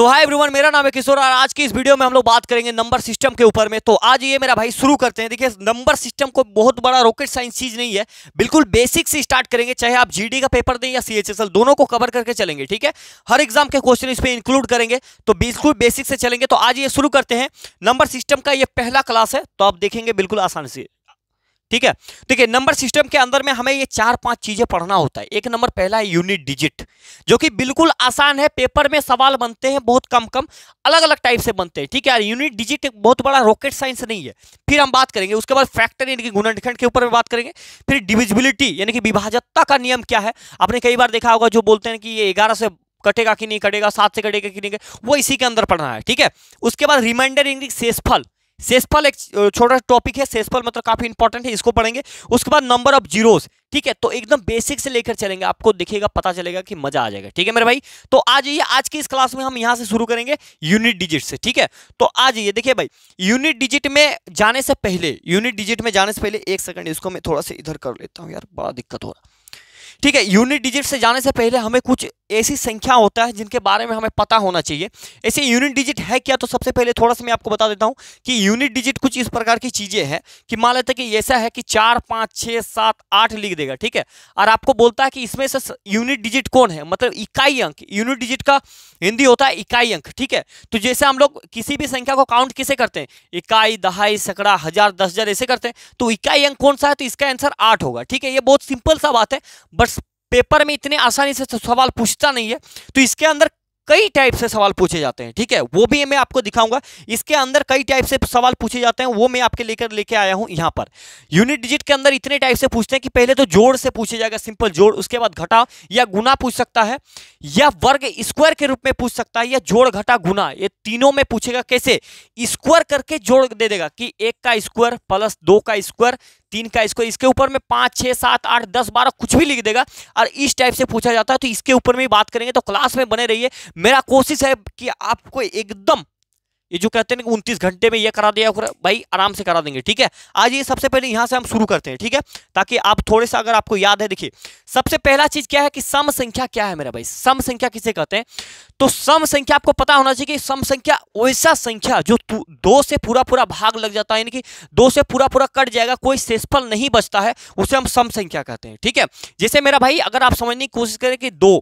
सो hi everyone मेरा नाम है किशोर और आज की इस वीडियो में हम लोग बात करेंगे नंबर सिस्टम के ऊपर में तो आज ये मेरा भाई शुरू करते हैं देखिए नंबर सिस्टम को बहुत बड़ा रॉकेट साइंस चीज नहीं है बिल्कुल बेसिक से स्टार्ट करेंगे चाहे आप जीडी का पेपर दें या सीएचएसएल दोनों को कवर करके चलेंगे ठीक है हर एग्जाम के क्वेश्चन इस पर इंक्लूड करेंगे तो बिल्कुल बेसिक से चलेंगे तो आज ये शुरू करते हैं नंबर सिस्टम का ये पहला क्लास है तो आप देखेंगे बिल्कुल आसान से ठीक है देखिए नंबर सिस्टम के अंदर में हमें ये चार पांच चीजें पढ़ना होता है एक नंबर पहला है यूनिट डिजिट जो कि बिल्कुल आसान है पेपर में सवाल बनते हैं बहुत कम कम अलग अलग टाइप से बनते हैं ठीक है यूनिट डिजिट एक बहुत बड़ा रॉकेट साइंस नहीं है फिर हम बात करेंगे उसके बाद फैक्टर यानी कि गुणनखंड के ऊपर बात करेंगे फिर डिविजिबिलिटी यानी कि विभाजकता का नियम क्या है आपने कई बार देखा होगा जो बोलते हैं कि ये ग्यारह से कटेगा कि नहीं कटेगा सात से कटेगा कि नहीं वो इसी के अंदर पढ़ना है ठीक है उसके बाद रिमाइंडर इंग्लिश शेषफल सेसफल एक छोटा टॉपिक है सेसफल मतलब काफी इंपॉर्टेंट है इसको पढ़ेंगे उसके बाद नंबर ऑफ जीरोस ठीक है तो एकदम बेसिक से लेकर चलेंगे आपको दिखेगा पता चलेगा कि मजा आ जाएगा ठीक है मेरे भाई तो आ जाइए आज की इस क्लास में हम यहां से शुरू करेंगे यूनिट डिजिट से ठीक है तो आ जाइए देखिए भाई यूनिट डिजिट में जाने से पहले यूनिट डिजिट में जाने से पहले एक सेकंड इसको मैं थोड़ा सा इधर कर लेता हूँ यार बड़ा दिक्कत हो रहा ठीक है यूनिट डिजिट से जाने से पहले हमें कुछ ऐसी संख्या होता है जिनके बारे में हमें पता होना चाहिए ऐसे यूनिट डिजिट है क्या तो सबसे पहले थोड़ा सा मैं आपको बता देता हूँ कि यूनिट डिजिट कुछ इस प्रकार की चीज़ें हैं कि मान लेते कि ऐसा है कि चार पाँच छः सात आठ लिख देगा ठीक है और आपको बोलता है कि इसमें से यूनिट डिजिट कौन है मतलब इकाई अंक यूनिट डिजिट का हिंदी होता है इकाई अंक ठीक है तो जैसे हम लोग किसी भी संख्या को काउंट किसे करते हैं इकाई दहाई सकड़ा हज़ार दस हज़ार ऐसे करते हैं तो इकाई अंक कौन सा है तो इसका आंसर आठ होगा ठीक है ये बहुत सिंपल सा बात है बस पेपर में इतने आसानी से सवाल पूछता नहीं है तो इसके अंदर कई टाइप से सवाल पूछे जाते हैं ठीक है वो भी मैं आपको दिखाऊंगा इसके अंदर कई टाइप से सवाल पूछे जाते हैं वो मैं आपके लेकर लेके आया हूं यहां पर यूनिट डिजिट के अंदर इतने टाइप से पूछते हैं कि पहले तो जोड़ से पूछे जाएगा सिंपल जोड़ उसके बाद घटा या गुना पूछ सकता है या वर्ग स्क्वायर के रूप में पूछ सकता है या जोड़ घटा गुना ये तीनों में पूछेगा कैसे स्क्वायर करके जोड़ दे देगा कि एक का स्क्वायर प्लस दो का स्क्वायर तीन का स्क्वायर इसके ऊपर में पाँच छः सात आठ दस बारह कुछ भी लिख देगा और इस टाइप से पूछा जाता है तो इसके ऊपर में ही बात करेंगे तो क्लास में बने रहिए मेरा कोशिश है कि आपको एकदम ये जो कहते हैं उनतीस घंटे में ये करा दिया भाई आराम से करा देंगे ठीक है आज ये सबसे पहले यहाँ से हम शुरू करते हैं ठीक है ताकि आप थोड़े सा अगर आपको याद है देखिए सबसे पहला चीज क्या है कि सम संख्या क्या है मेरा भाई सम संख्या किसे कहते हैं तो सम संख्या आपको पता होना चाहिए कि सम संख्या वैसा संख्या जो दो से पूरा पूरा भाग लग जाता है यानी कि दो से पूरा पूरा कट जाएगा कोई शेषफल नहीं बचता है उसे हम सम संख्या कहते हैं ठीक है जैसे मेरा भाई अगर आप समझने की कोशिश करें कि दो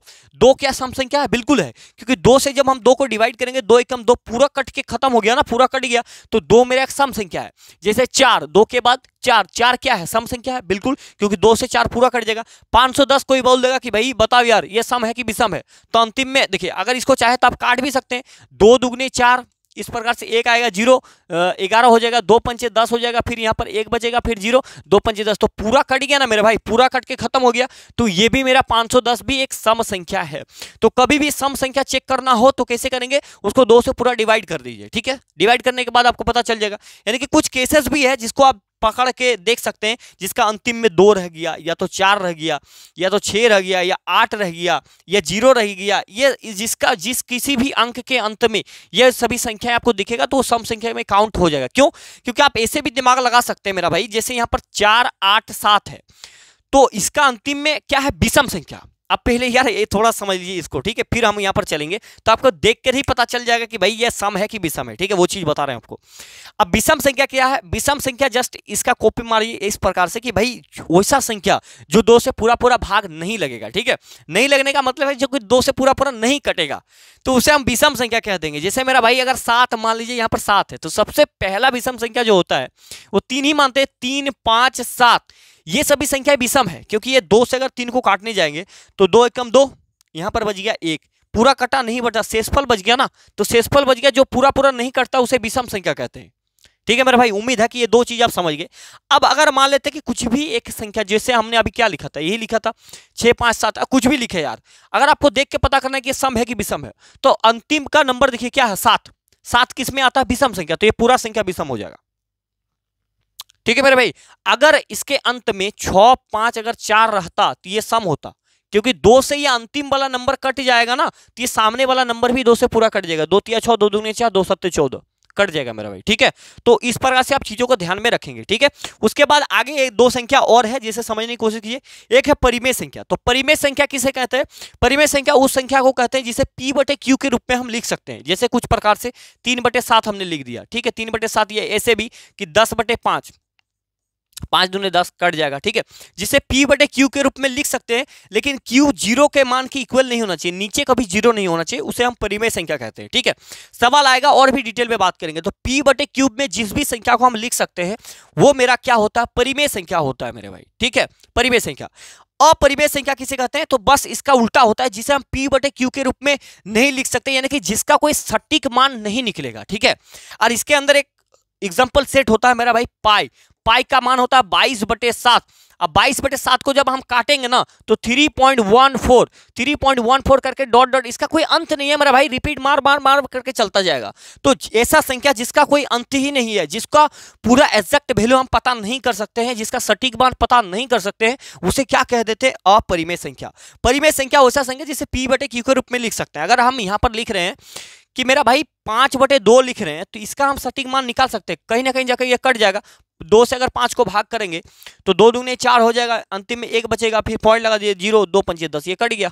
दो क्या सम संख्या है बिल्कुल है क्योंकि दो से जब हम दो को डिवाइड करेंगे दो एकम दो पूरा कट के खत्म हो गया ना पूरा कट गया तो दो मेरा एक सम संख्या है जैसे चार दो के बाद चार चार क्या है सम संख्या है बिल्कुल क्योंकि दो से चार पूरा कट जाएगा पांच सौ दस कोई बोल देगा कि भाई बताओ यार ये सम है कि विषम है तो अंतिम में देखिए अगर इसको चाहे तो आप काट भी सकते हैं दो दुगने चार इस प्रकार से एक आएगा जीरो ग्यारह हो जाएगा दो पंचे दस हो जाएगा फिर यहाँ पर एक बचेगा फिर जीरो दो पंचे दस तो पूरा कट गया ना मेरे भाई पूरा कट के खत्म हो गया तो ये भी मेरा सौ दस भी एक सम संख्या है तो कभी भी सम संख्या चेक करना हो तो कैसे करेंगे उसको दो से पूरा डिवाइड कर दीजिए ठीक है डिवाइड करने के बाद आपको पता चल जाएगा यानी कि कुछ केसेस भी है जिसको आप पकड़ के देख सकते हैं जिसका अंतिम में दो रह गया या तो चार रह गया या तो छः रह गया या आठ रह गया या जीरो रह गया ये जिसका जिस किसी भी अंक के अंत में यह सभी संख्याएं आपको दिखेगा तो वो सम संख्या में काउंट हो जाएगा क्यों क्योंकि आप ऐसे भी दिमाग लगा सकते हैं मेरा भाई जैसे यहाँ पर चार आठ सात है तो इसका अंतिम में क्या है विषम संख्या अब पहले यार ये थोड़ा समझ लीजिए इसको ठीक है फिर हम यहाँ पर चलेंगे तो आपको देख कर ही पता चल जाएगा कि भाई ये सम है कि विषम है ठीक है वो चीज़ बता रहे हैं आपको अब विषम संख्या क्या है विषम संख्या जस्ट इसका कॉपी मारिए इस प्रकार से कि भाई वैसा संख्या जो दो से पूरा पूरा भाग नहीं लगेगा ठीक है नहीं लगने का मतलब है जो कि दो से पूरा पूरा नहीं कटेगा तो उसे हम विषम संख्या कह देंगे जैसे मेरा भाई अगर सात मान लीजिए यहाँ पर सात है तो सबसे पहला विषम संख्या जो होता है वो तीन ही मानते हैं तीन पाँच सात ये सभी संख्याएं विषम है क्योंकि ये दो से अगर तीन को काटने जाएंगे तो दो एकम दो यहाँ पर बच गया एक पूरा कटा नहीं बचा शेषफल बच गया ना तो शेषफल बच गया जो पूरा पूरा नहीं कटता उसे विषम संख्या कहते हैं ठीक है मेरे भाई उम्मीद है कि ये दो चीज़ आप समझ गए अब अगर मान लेते कि कुछ भी एक संख्या जैसे हमने अभी क्या लिखा था यही लिखा था छः पाँच सात कुछ भी लिखे यार अगर आपको देख के पता करना है कि सम है कि विषम है तो अंतिम का नंबर देखिए क्या है सात सात किस में आता है विषम संख्या तो ये पूरा संख्या विषम हो जाएगा ठीक है मेरे भाई अगर इसके अंत में छ पांच अगर चार रहता तो ये सम होता क्योंकि दो से ये अंतिम वाला नंबर कट जाएगा ना तो ये सामने वाला नंबर भी दो से पूरा कट जाएगा दो तिया छो दो दूनी चार दो सत्य चौदह कट जाएगा मेरा भाई ठीक है तो इस प्रकार से आप चीजों को ध्यान में रखेंगे ठीक है उसके बाद आगे एक दो संख्या और है जिसे समझने की कोशिश कीजिए एक है परिमेय संख्या तो परिमेय संख्या किसे कहते हैं परिमेय संख्या उस संख्या को कहते हैं जिसे पी बटे क्यू के रूप में हम लिख सकते हैं जैसे कुछ प्रकार से तीन बटे सात हमने लिख दिया ठीक है तीन बटे सात ये ऐसे भी कि दस बटे पांच पाँच दूने दस कट जाएगा ठीक है जिसे पी बटे क्यू के रूप में लिख सकते हैं लेकिन क्यू जीरो के मान के इक्वल नहीं होना चाहिए नीचे कभी जीरो नहीं होना चाहिए उसे हम परिमेय संख्या कहते हैं ठीक है सवाल आएगा और भी डिटेल में बात करेंगे तो पी बटे क्यूब में जिस भी संख्या को हम लिख सकते हैं वो मेरा क्या होता है परिमेय संख्या होता है मेरे भाई ठीक है परिमेय संख्या अपरिमेय संख्या किसे कहते हैं तो बस इसका उल्टा होता है जिसे हम पी बटे क्यू के रूप में नहीं लिख सकते यानी कि जिसका कोई सटीक मान नहीं निकलेगा ठीक है और इसके अंदर एक एग्जाम्पल सेट होता है मेरा भाई पाई पाई का मान होता है बाईस बटे सात अब बाईस बटे सात को जब हम काटेंगे ना तो three point one four three point one four करके डॉट डॉट इसका कोई अंत नहीं है मेरा भाई रिपीट मार मार मार करके चलता जाएगा तो ऐसा संख्या जिसका कोई अंत ही नहीं है जिसका पूरा एग्जैक्ट वैल्यू हम पता नहीं कर सकते हैं जिसका सटीक मान पता नहीं कर सकते हैं उसे क्या कह देते हैं अपरिमेय संख्या परिमेय संख्या वैसा संख्या जिसे पी बटे क्यू के रूप में लिख सकते हैं अगर हम यहाँ पर लिख रहे हैं कि मेरा भाई पाँच बटे दो लिख रहे हैं तो इसका हम सटीक मान निकाल सकते हैं कहीं ना कहीं जाकर ये कट जाएगा दो से अगर पाँच को भाग करेंगे तो दो दुगने चार हो जाएगा अंतिम में एक बचेगा फिर पॉइंट लगा दिए जीरो दो पंचे दस ये कट गया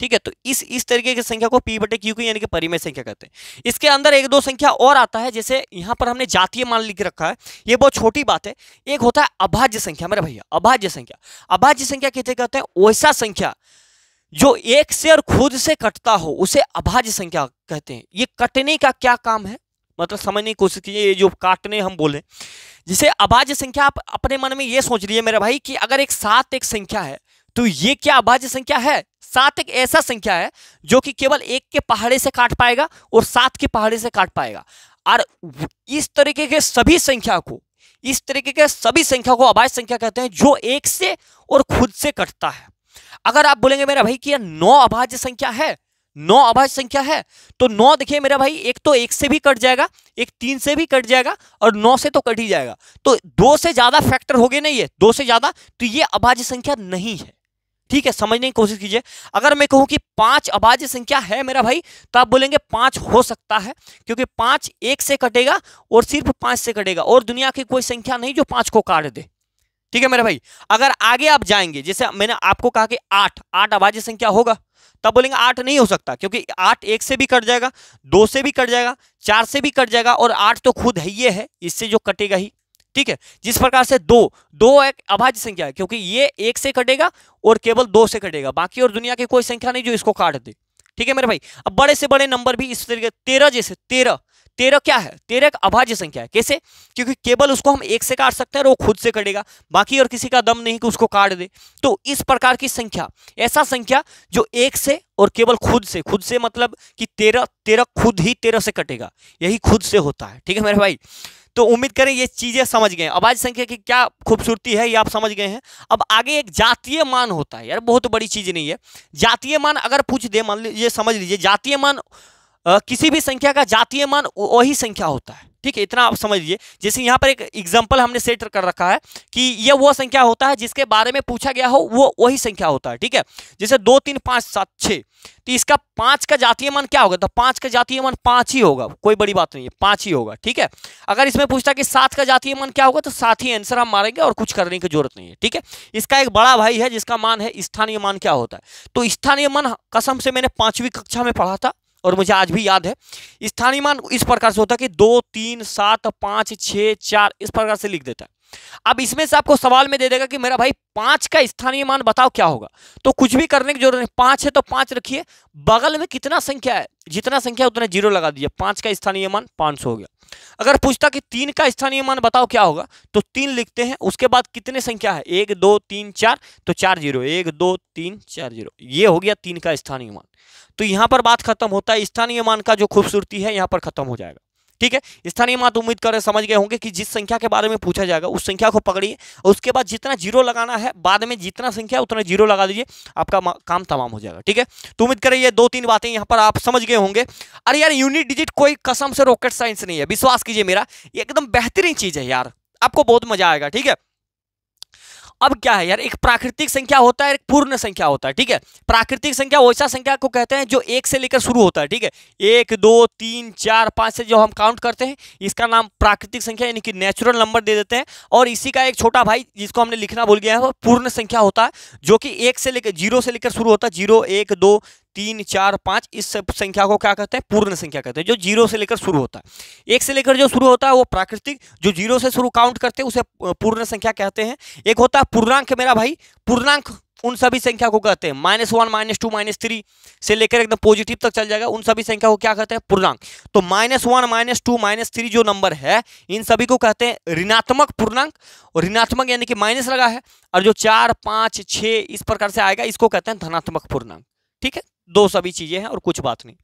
ठीक है तो इस इस तरीके की संख्या को पी बटे क्यू की यानी कि परिमेय संख्या कहते हैं इसके अंदर एक दो संख्या और आता है जैसे यहाँ पर हमने जातीय मान लिख रखा है ये बहुत छोटी बात है एक होता है अभाज्य संख्या मेरे भैया अभाज्य संख्या अभाज्य संख्या कहते कहते हैं वैसा संख्या जो एक से और खुद से कटता हो उसे अभाज्य संख्या कहते हैं ये कटने का क्या काम है मतलब समझने की कोशिश कीजिए ये जो काटने हम बोले जिसे अभाज्य संख्या आप अपने मन में ये सोच है मेरे भाई कि अगर एक सात एक संख्या है तो ये क्या अभाज्य संख्या है सात एक ऐसा संख्या है जो कि केवल एक के पहाड़े से काट पाएगा और सात के पहाड़े से काट पाएगा और इस तरीके के सभी संख्या को इस तरीके के सभी संख्या को अभाज्य संख्या कहते हैं जो एक से और खुद से कटता है अगर आप बोलेंगे मेरा भाई कि यह नौ अभाज्य संख्या है नौ अभाज्य संख्या है तो नौ देखिए मेरा भाई एक तो एक से भी कट जाएगा एक तीन से भी कट जाएगा और नौ से तो कट ही जाएगा तो दो से ज़्यादा फैक्टर हो गए नहीं ये दो से ज़्यादा तो ये अभाज्य संख्या नहीं है ठीक है समझने की कोशिश कीजिए अगर मैं कहूँ कि पांच अभाज्य संख्या है मेरा भाई तो आप बोलेंगे पांच हो सकता है क्योंकि पांच एक से कटेगा और सिर्फ पांच से कटेगा और दुनिया की कोई संख्या नहीं जो पांच को काट दे ठीक है मेरे भाई अगर आगे आप जाएंगे जैसे मैंने आपको कहा कि आठ आठ अभाज्य संख्या होगा तब बोलेंगे आठ नहीं हो सकता क्योंकि आठ एक से भी कट जाएगा दो से भी कट जाएगा चार से भी कट जाएगा और आठ तो खुद है ये है इससे जो कटेगा ही ठीक है जिस प्रकार से दो दो एक अभाज्य संख्या है क्योंकि ये एक से कटेगा और केवल दो से कटेगा बाकी और दुनिया की कोई संख्या नहीं जो इसको काट दे ठीक है मेरे भाई अब बड़े से बड़े नंबर भी इस तरीके तेरह जैसे तेरह तेरह क्या है तेरह एक अभाज्य संख्या है कैसे क्योंकि केवल उसको हम एक से काट सकते हैं और वो खुद से कटेगा बाकी और किसी का दम नहीं कि उसको काट दे तो इस प्रकार की संख्या ऐसा संख्या जो एक से और केवल खुद से खुद से मतलब कि तेरह तेरह खुद ही तेरह से कटेगा यही खुद से होता है ठीक है मेरे भाई तो उम्मीद करें ये चीज़ें समझ गए अभाज संख्या की क्या खूबसूरती है ये आप समझ गए हैं अब आगे एक जातीय मान होता है यार बहुत बड़ी चीज़ नहीं है जातीय मान अगर पूछ दे मान लीजिए समझ लीजिए जातीय मान किसी भी संख्या का जातीय मान वही संख्या होता है ठीक है इतना आप समझ लीजिए जैसे यहाँ पर एक एग्जाम्पल हमने सेट कर रखा है कि यह वो संख्या होता है जिसके बारे में पूछा गया हो वो वही संख्या होता है ठीक है जैसे दो तीन पाँच सात छः तो इसका पाँच का जातीय मान क्या होगा तो पाँच का जातीय मान पाँच ही होगा कोई बड़ी बात नहीं है पाँच ही होगा ठीक है अगर इसमें पूछता कि सात का जातीय मान क्या होगा तो सात ही आंसर हम मारेंगे और कुछ करने की जरूरत नहीं है ठीक है इसका एक बड़ा भाई है जिसका मान है स्थानीय मान क्या होता है तो स्थानीय मान कसम से मैंने पाँचवीं कक्षा में पढ़ा था और मुझे आज भी याद है स्थानीय मान इस प्रकार से होता है कि दो तीन सात पाँच छः चार इस प्रकार से लिख देता है अब इसमें से आपको सवाल में दे देगा कि मेरा भाई पांच का स्थानीय मान बताओ क्या होगा तो कुछ भी करने की जरूरत नहीं पांच है तो पांच रखिए बगल में कितना संख्या है जितना संख्या है उतना जीरो लगा दीजिए पांच का स्थानीय मान पाँच हो गया अगर पूछता कि तीन का स्थानीय मान बताओ क्या होगा तो तीन लिखते हैं उसके बाद कितने संख्या है एक दो तीन चार तो चार जीरो एक दो तीन चार जीरो ये हो गया तीन का स्थानीय मान तो यहाँ पर बात खत्म होता है स्थानीय मान का जो खूबसूरती है यहाँ पर खत्म हो जाएगा ठीक है स्थानीय मान उम्मीद करें समझ गए होंगे कि जिस संख्या के बारे में पूछा जाएगा उस संख्या को पकड़िए और उसके बाद जितना जीरो लगाना है बाद में जितना संख्या उतना जीरो लगा दीजिए आपका काम तमाम हो जाएगा ठीक है तो उम्मीद करें ये दो तीन बातें यहाँ पर आप समझ गए होंगे अरे यार यूनिट डिजिट कोई कसम से रॉकेट साइंस नहीं है विश्वास कीजिए मेरा ये एकदम बेहतरीन चीज़ है यार आपको बहुत मजा आएगा ठीक है अब क्या है यार एक प्राकृतिक संख्या होता है एक पूर्ण संख्या होता है ठीक है प्राकृतिक संख्या वैसा संख्या को कहते हैं जो एक से लेकर शुरू होता है ठीक है एक दो तीन चार पाँच से जो हम काउंट करते हैं इसका नाम प्राकृतिक संख्या यानी कि नेचुरल नंबर दे देते हैं और इसी का एक छोटा भाई जिसको हमने लिखना भूल गया है वो पूर्ण संख्या होता है जो कि एक से लेकर जीरो से लेकर शुरू होता है जीरो एक दो तीन चार पाँच इस सब संख्या को क्या कहते हैं पूर्ण संख्या कहते हैं जो जीरो से लेकर शुरू होता है एक से लेकर जो शुरू होता है वो प्राकृतिक जो जीरो से शुरू काउंट करते हैं उसे पूर्ण संख्या कहते हैं एक होता है पूर्णांक मेरा भाई पूर्णांक उन सभी संख्या को कहते हैं minus one minus two minus three से लेकर एकदम पॉजिटिव तक चल जाएगा उन सभी संख्या को क्या कहते हैं पूर्णांक तो minus one minus two minus three जो नंबर है इन सभी को कहते हैं ऋणात्मक पूर्णांक और ऋणात्मक यानी कि माइनस लगा है और जो चार पाँच छः इस प्रकार से आएगा इसको कहते हैं धनात्मक पूर्णांक ठीक है दो सभी चीज़ें हैं और कुछ बात नहीं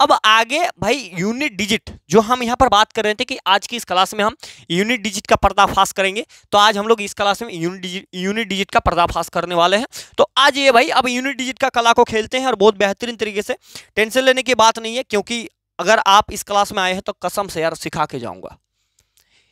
अब आगे भाई यूनिट डिजिट जो हम यहाँ पर बात कर रहे थे कि आज की इस क्लास में हम यूनिट डिजिट का पर्दाफाश करेंगे तो आज हम लोग इस क्लास में यूनिट डिजिट यूनिट डिजिट का पर्दाफाश करने वाले हैं तो आज ये भाई अब यूनिट डिजिट का कला को खेलते हैं और बहुत बेहतरीन तरीके से टेंशन लेने की बात नहीं है क्योंकि अगर आप इस क्लास में आए हैं तो कसम से यार सिखा के जाऊँगा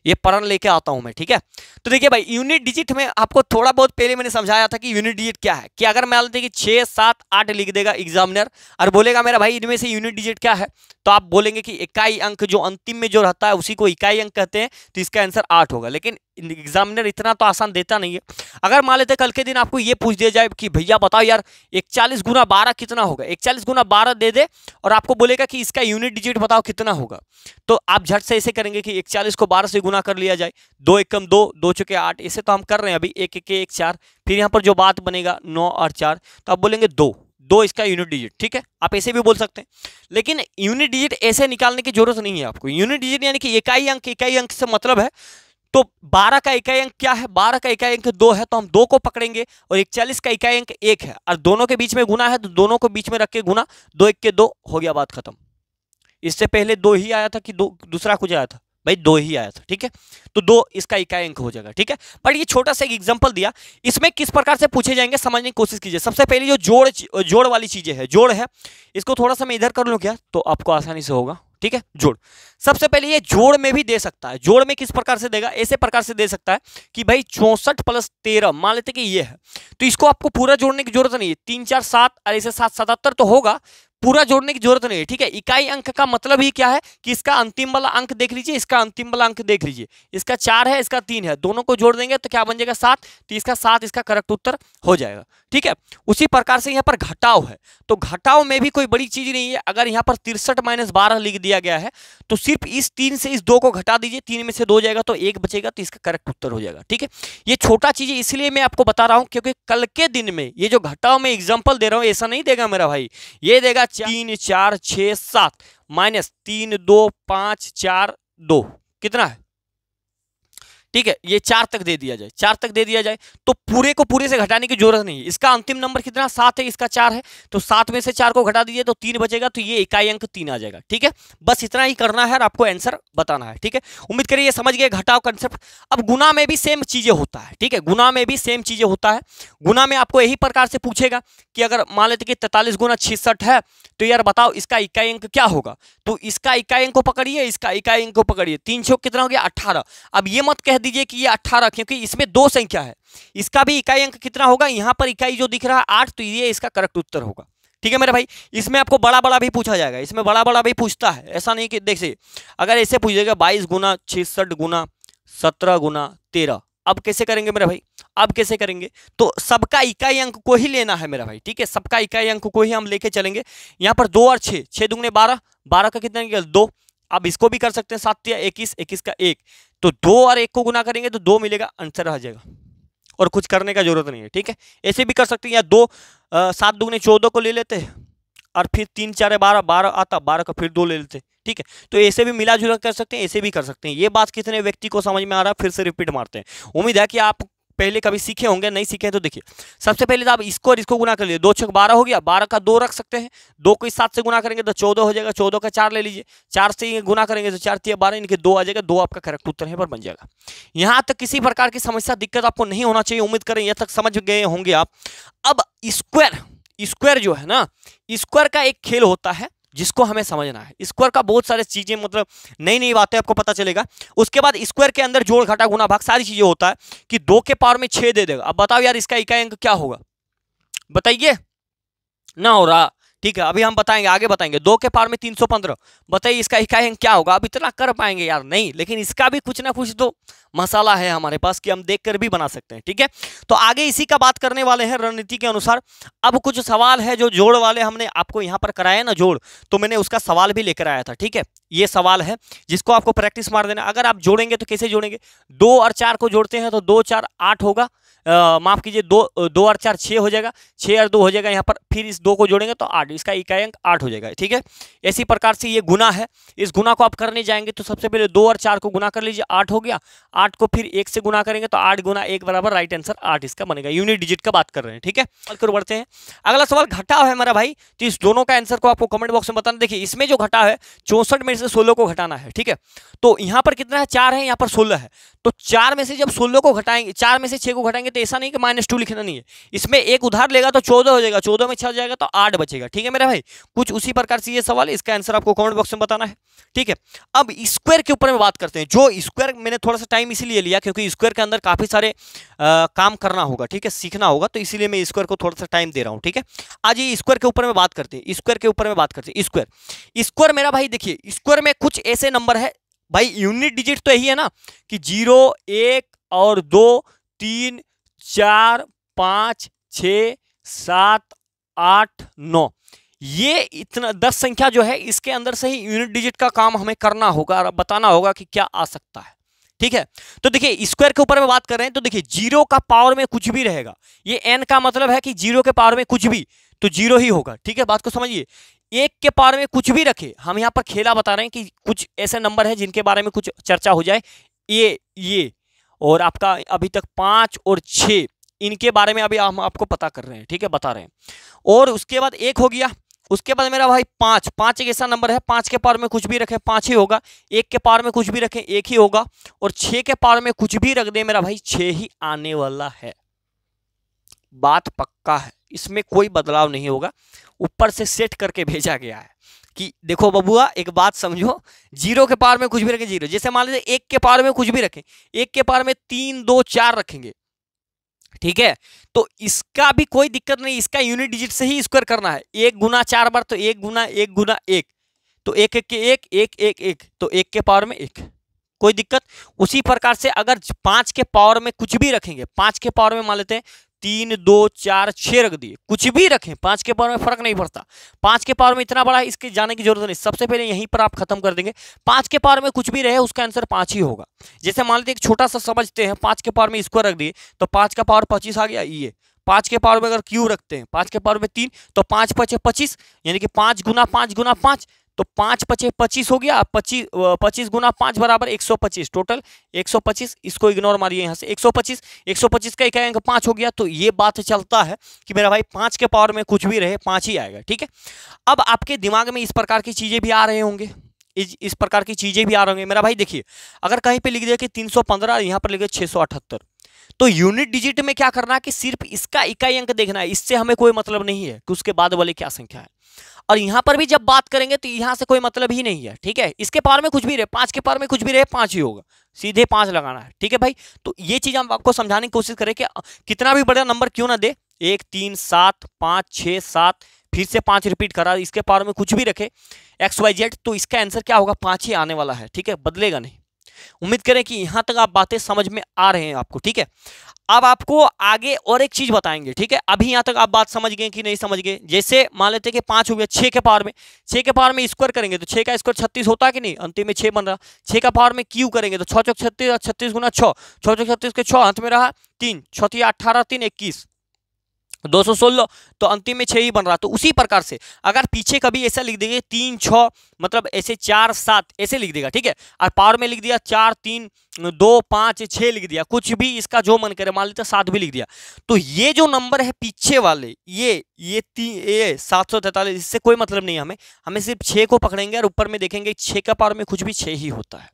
ये परन लेके आता हूं मैं ठीक है तो देखिए भाई यूनिट डिजिट में आपको थोड़ा बहुत पहले मैंने समझाया था कि यूनिट डिजिट क्या है कि अगर मान लेते कि छः सात आठ लिख देगा एग्जामिनर और बोलेगा मेरा भाई इनमें से यूनिट डिजिट क्या है तो आप बोलेंगे कि इकाई अंक जो अंतिम में जो रहता है उसी को इकाई अंक कहते हैं तो इसका आंसर आठ होगा लेकिन एग्जामिनर इतना तो आसान देता नहीं है अगर मान लेते कल के दिन आपको ये पूछ दिया जाए कि भैया बताओ यार इकचालीस गुना बारह कितना होगा इकचालीस गुना बारह दे दे और आपको बोलेगा कि इसका यूनिट डिजिट बताओ कितना होगा तो आप झट से ऐसे करेंगे कि इकचालीस को बारह से गुना कर लिया जाए दो एकम दो दो चुके आठ इसे तो हम कर रहे हैं अभी एक एक के एक चार फिर यहाँ पर जो बात बनेगा नौ और चार तो आप बोलेंगे दो दो इसका यूनिट डिजिट ठीक है आप ऐसे भी बोल सकते हैं लेकिन यूनिट डिजिट ऐसे निकालने की जरूरत नहीं है आपको यूनिट डिजिट यानी कि इकाई अंक इकाई अंक से मतलब है तो 12 का इकाई अंक क्या है 12 का इकाई अंक दो है तो हम दो को पकड़ेंगे और इकचालीस का इकाई अंक एक है और दोनों के बीच में गुना है तो दोनों को बीच में रख के गुना दो एक के दो हो गया बात खत्म इससे पहले दो ही आया था कि दो दूसरा कुछ आया था भाई दो ही आया था ठीक है तो दो इसका इकाई अंक हो जाएगा ठीक है बट ये छोटा सा एक एग्जाम्पल दिया इसमें किस प्रकार से पूछे जाएंगे समझने की कोशिश कीजिए सबसे पहले जो जोड़ जोड़ वाली चीज़ें हैं जोड़ है इसको थोड़ा सा मैं इधर कर लूँ क्या तो आपको आसानी से होगा ठीक है जोड़ सबसे पहले ये जोड़ में भी दे सकता है जोड़ में किस प्रकार से देगा ऐसे प्रकार से दे सकता है कि भाई चौंसठ प्लस तेरह मान लेते कि ये है तो इसको आपको पूरा जोड़ने की जरूरत नहीं है तीन चार सात और ऐसे सात सतहत्तर तो होगा पूरा जोड़ने की जरूरत नहीं है ठीक है इकाई अंक का मतलब ही क्या है कि इसका अंतिम वाला अंक देख लीजिए इसका अंतिम वाला अंक देख लीजिए इसका चार है इसका तीन है दोनों को जोड़ देंगे तो क्या बन जाएगा सात तो इसका सात इसका करेक्ट उत्तर हो जाएगा ठीक है उसी प्रकार से यहाँ पर घटाव है तो घटाव में भी कोई बड़ी चीज नहीं है अगर यहाँ पर तिरसठ माइनस लिख दिया गया है तो सिर्फ इस तीन से इस दो को घटा दीजिए तीन में से दो जाएगा तो एक बचेगा तो इसका करेक्ट उत्तर हो जाएगा ठीक है ये छोटा चीज़ इसलिए मैं आपको बता रहा हूँ क्योंकि कल के दिन में ये जो घटाव में एग्जाम्पल दे रहा हूँ ऐसा नहीं देगा मेरा भाई ये देगा तीन चार छ सात माइनस तीन दो पाँच चार दो कितना है ठीक है ये चार तक दे दिया जाए चार तक दे दिया जाए तो पूरे को पूरे से घटाने की जरूरत नहीं है इसका अंतिम नंबर कितना सात है इसका चार है तो सात में से चार को घटा दीजिए तो तीन बचेगा तो ये इकाई अंक तीन आ जाएगा ठीक है बस इतना ही करना है और आपको आंसर बताना है ठीक है उम्मीद करिए समझ गए घटाओ कंसेप्ट अब गुना में भी सेम चीज़ें होता है ठीक है गुना में भी सेम चीज़ें होता है गुना में आपको यही प्रकार से पूछेगा कि अगर मान लेते कि तैतालीस गुना छिसठ है तो यार बताओ इसका इकाई अंक क्या होगा तो इसका इकाई अंक को पकड़िए इसका इकाई अंक को पकड़िए तीन सौ कितना हो गया अट्ठारह अब ये मत कह दीजिए कि ये अट्ठारह क्योंकि इसमें दो संख्या है इसका भी इकाई अंक कितना होगा यहाँ पर इकाई जो दिख रहा है आठ तो ये इसका करेक्ट उत्तर होगा ठीक है मेरे भाई इसमें आपको बड़ा बड़ा भी पूछा जाएगा इसमें बड़ा बड़ा भी पूछता है ऐसा नहीं कि देखिए अगर ऐसे पूछिएगा बाईस गुना छिसठ गुना सत्रह गुना तेरह अब कैसे करेंगे मेरे भाई अब कैसे करेंगे तो सबका इकाई अंक को ही लेना है मेरा भाई ठीक है सबका इकाई अंक को ही हम लेके चलेंगे यहाँ पर दो और छः छः दुगने बारह बारह का कितना निकल दो अब इसको भी कर सकते हैं सात या इक्कीस इक्कीस का एक तो दो और एक को गुना करेंगे तो दो मिलेगा आंसर रह जाएगा और कुछ करने का जरूरत नहीं है ठीक है ऐसे भी कर सकते हैं या दो सात दुगने चौदह को ले लेते हैं और फिर तीन चार बारह बारह आता बारह का फिर दो ले लेते ठीक है तो ऐसे भी मिला जुला कर सकते हैं ऐसे भी कर सकते हैं ये बात कितने व्यक्ति को समझ में आ रहा है फिर से रिपीट मारते हैं उम्मीद है कि आप पहले कभी सीखे होंगे नहीं सीखे तो देखिए सबसे पहले तो आप इसको और इसको गुना कर लीजिए दो छक बारह हो गया बारह का दो रख सकते हैं दो को इस सात से गुना करेंगे तो चौदह हो जाएगा चौदह का चार ले लीजिए चार से गुना करेंगे तो चार तीन बारह इनके दो आ जाएगा दो आपका करेक्ट उत्तर है पर बन जाएगा यहाँ तक किसी प्रकार की समस्या दिक्कत आपको नहीं होना चाहिए उम्मीद करें यह तक समझ गए होंगे आप अब स्क्वायर स्क्वायर जो है ना स्क्वायर का एक खेल होता है जिसको हमें समझना है स्क्वायर का बहुत सारे चीज़ें मतलब नई नई बातें आपको पता चलेगा उसके बाद स्क्वायर के अंदर जोड़ घटा गुना भाग सारी चीज़ें होता है कि दो के पावर में छह दे देगा अब बताओ यार इसका इकाई अंक क्या होगा बताइए ना हो रहा ठीक है अभी हम बताएंगे आगे बताएंगे दो के पार में तीन सौ पंद्रह बताइए इसका इकाई अंक क्या होगा अब इतना कर पाएंगे यार नहीं लेकिन इसका भी कुछ ना कुछ तो मसाला है हमारे पास कि हम देख कर भी बना सकते हैं ठीक है तो आगे इसी का बात करने वाले हैं रणनीति के अनुसार अब कुछ सवाल है जो जोड़ वाले हमने आपको यहाँ पर कराया ना जोड़ तो मैंने उसका सवाल भी लेकर आया था ठीक है ये सवाल है जिसको आपको प्रैक्टिस मार देना अगर आप जोड़ेंगे तो कैसे जोड़ेंगे दो और चार को जोड़ते हैं तो दो चार आठ होगा माफ़ कीजिए दो दो और चार छः हो जाएगा छः और दो हो जाएगा यहाँ पर फिर इस दो को जोड़ेंगे तो आठ हंड्रेड इसका इकाई अंक आठ हो जाएगा ठीक है इसी प्रकार से ये गुना है इस गुना को आप करने जाएंगे तो सबसे पहले दो और चार को गुना कर लीजिए आठ हो गया आठ को फिर एक से गुना करेंगे तो आठ गुना एक बराबर राइट आंसर आठ इसका बनेगा यूनिट डिजिट का बात कर रहे हैं ठीक है कर बढ़ते हैं अगला सवाल घटाव है हमारा भाई तो इस दोनों का आंसर को आपको कमेंट बॉक्स में बताना देखिए इसमें जो घटा है चौसठ में से सोलह को घटाना है ठीक है तो यहाँ पर कितना है चार है यहाँ पर सोलह है तो चार में से जब सोलह को घटाएंगे चार में से छह को घटाएंगे तो ऐसा नहीं कि माइनस टू लिखना नहीं है इसमें एक उधार लेगा तो चौदह हो जाएगा चौदह में छह जाएगा तो आठ बचेगा ठीक ठीक है मेरा भाई कुछ उसी प्रकार से ये सवाल इसका आंसर आपको कमेंट बॉक्स में बताना है ठीक है अब स्क्वायर के ऊपर में बात करते हैं जो स्क्वायर मैंने थोड़ा सा टाइम इसीलिए लिया क्योंकि स्क्वायर के अंदर काफ़ी सारे आ, काम करना होगा ठीक है सीखना होगा तो इसीलिए मैं स्क्वायर को थोड़ा सा टाइम दे रहा हूँ ठीक है आज ये स्क्वायर के ऊपर में बात करते हैं स्क्वायर के ऊपर में बात करते हैं स्क्वायर स्क्वायर मेरा भाई देखिए स्क्वायर में कुछ ऐसे नंबर है भाई यूनिट डिजिट तो यही है ना कि जीरो एक और दो तीन चार पाँच छ सात आठ नौ ये इतना दस संख्या जो है इसके अंदर से ही यूनिट डिजिट का काम हमें करना होगा और बताना होगा कि क्या आ सकता है ठीक है तो देखिए स्क्वायर के ऊपर में बात कर रहे हैं तो देखिए जीरो का पावर में कुछ भी रहेगा ये एन का मतलब है कि जीरो के पावर में कुछ भी तो जीरो ही होगा ठीक है बात को समझिए एक के पावर में कुछ भी रखे हम यहाँ पर खेला बता रहे हैं कि कुछ ऐसे नंबर है जिनके बारे में कुछ चर्चा हो जाए ये ये और आपका अभी तक पाँच और छः इनके बारे में अभी हम आपको पता कर रहे हैं ठीक है बता रहे हैं और उसके बाद एक हो गया उसके बाद मेरा भाई पाँच पाँच एक ऐसा नंबर है पाँच के पार में कुछ भी रखें पाँच ही होगा एक के पार में कुछ भी रखें एक ही होगा और छः के पार में कुछ भी रख दें मेरा भाई छः ही आने वाला है बात पक्का है इसमें कोई बदलाव नहीं होगा ऊपर से सेट करके भेजा गया है कि देखो बबुआ एक बात समझो जीरो के पार में कुछ भी रखें जीरो जैसे मान लीजिए एक के पार में कुछ भी रखें एक के पार में तीन दो चार रखेंगे ठीक है तो इसका भी कोई दिक्कत नहीं इसका यूनिट डिजिट से ही स्क्वायर करना है एक गुना चार बार तो एक गुना एक गुना एक तो एक एक के एक एक एक एक तो एक के पावर में एक कोई दिक्कत उसी प्रकार से अगर पांच के पावर में कुछ भी रखेंगे पांच के पावर में मान लेते हैं तीन दो चार छः रख दिए कुछ भी रखें पाँच के पावर में फर्क नहीं पड़ता पाँच के पावर में इतना बड़ा इसके जाने की जरूरत नहीं सबसे पहले यहीं पर आप खत्म कर देंगे पाँच के पावर में कुछ भी रहे उसका आंसर पाँच ही होगा जैसे मान लीजिए एक छोटा सा समझते हैं पाँच के पावर में स्क्वायर रख दिए तो पाँच का पावर पच्चीस आ गया ये पाँच के पावर में अगर क्यू रखते हैं पाँच के पावर में तीन तो पाँच पचे पच्चीस यानी कि पाँच गुना पाँच गुना पाँच तो पाँच पचे पच्चीस हो गया पच्चीस पच्चीस गुना पांच बराबर एक सौ पच्चीस टोटल एक सौ पच्चीस इसको इग्नोर मारिए यहाँ से एक सौ पच्चीस एक सौ पच्चीस का इकाई अंक पाँच हो गया तो ये बात चलता है कि मेरा भाई पांच के पावर में कुछ भी रहे पाँच ही आएगा ठीक है अब आपके दिमाग में इस प्रकार की चीज़ें भी आ रहे होंगे इस इस प्रकार की चीज़ें भी आ रही होंगी मेरा भाई देखिए अगर कहीं पे लिख दिया कि 315 यहाँ पर लिख दिया छः तो यूनिट डिजिट में क्या करना है कि सिर्फ इसका इकाई अंक देखना है इससे हमें कोई मतलब नहीं है कि उसके बाद वाले क्या संख्या है और यहां पर भी जब बात करेंगे तो यहां से कोई मतलब ही नहीं है ठीक है इसके पार में कुछ भी रहे पांच के पार में कुछ भी रहे पांच ही होगा सीधे पांच लगाना है ठीक है भाई तो ये चीज हम आपको समझाने की कोशिश करें कि कितना भी बड़ा नंबर क्यों ना दे एक तीन सात पांच छह सात फिर से पांच रिपीट करा इसके पार में कुछ भी रखे एक्स वाई जेड तो इसका आंसर क्या होगा पांच ही आने वाला है ठीक है बदलेगा नहीं उम्मीद करें कि यहां तक आप बातें समझ में आ रहे हैं आपको ठीक है अब आपको आगे और एक चीज बताएंगे ठीक है अभी यहां तक आप बात समझ गए कि नहीं समझ गए जैसे मान लेते कि पांच हो गया छह के पावर में छह के पावर में स्क्वायर करेंगे तो छह का स्क्वायर छत्तीस होता कि नहीं अंतिम में छह बन रहा छह का पावर में क्यू करेंगे तो छः चौक छत्तीस छत्तीस गुना छः छः चौक छत्तीस के छः अंत में रहा तीन छती अठारह तीन इक्कीस दो सौ सोलह तो अंतिम में छः ही बन रहा तो उसी प्रकार से अगर पीछे कभी ऐसा लिख देंगे तीन छः मतलब ऐसे चार सात ऐसे लिख देगा ठीक है और पावर में लिख दिया चार तीन दो पाँच छः लिख दिया कुछ भी इसका जो मन करे मान लेते सात भी लिख दिया तो ये जो नंबर है पीछे वाले ये ये तीन ये सात सौ तैंतालीस इससे कोई मतलब नहीं हमें हमें सिर्फ छः को पकड़ेंगे और ऊपर में देखेंगे छः का पावर में कुछ भी छः ही होता है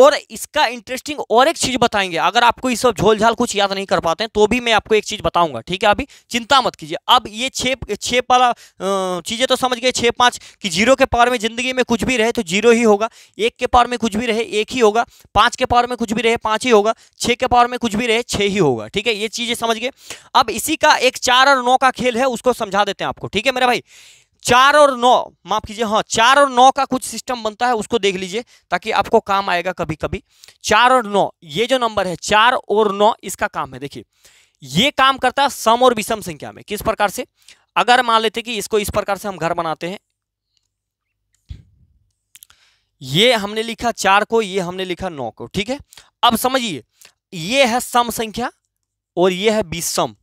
और इसका इंटरेस्टिंग और एक चीज़ बताएंगे अगर आपको इस सब झोलझाल कुछ याद नहीं कर पाते हैं तो भी मैं आपको एक चीज़ बताऊंगा ठीक है अभी चिंता मत कीजिए अब ये छे छः वाला चीज़ें तो समझ गए छः पाँच कि जीरो के पावर में ज़िंदगी में कुछ भी रहे तो जीरो ही होगा एक के पावर में कुछ भी रहे एक ही होगा पाँच के पावर में कुछ भी रहे पाँच ही होगा छः के पावर में कुछ भी रहे छः ही होगा ठीक है ये चीज़ें समझ गए अब इसी का एक चार और नौ का खेल है उसको समझा देते हैं आपको ठीक है मेरा भाई चार और नौ माफ कीजिए हाँ चार और नौ का कुछ सिस्टम बनता है उसको देख लीजिए ताकि आपको काम आएगा कभी कभी चार और नौ ये जो नंबर है चार और नौ इसका काम है देखिए ये काम करता है सम और विषम संख्या में किस प्रकार से अगर मान लेते कि इसको इस प्रकार से हम घर बनाते हैं ये हमने लिखा चार को ये हमने लिखा नौ को ठीक है अब समझिए ये है सम संख्या और ये है विषम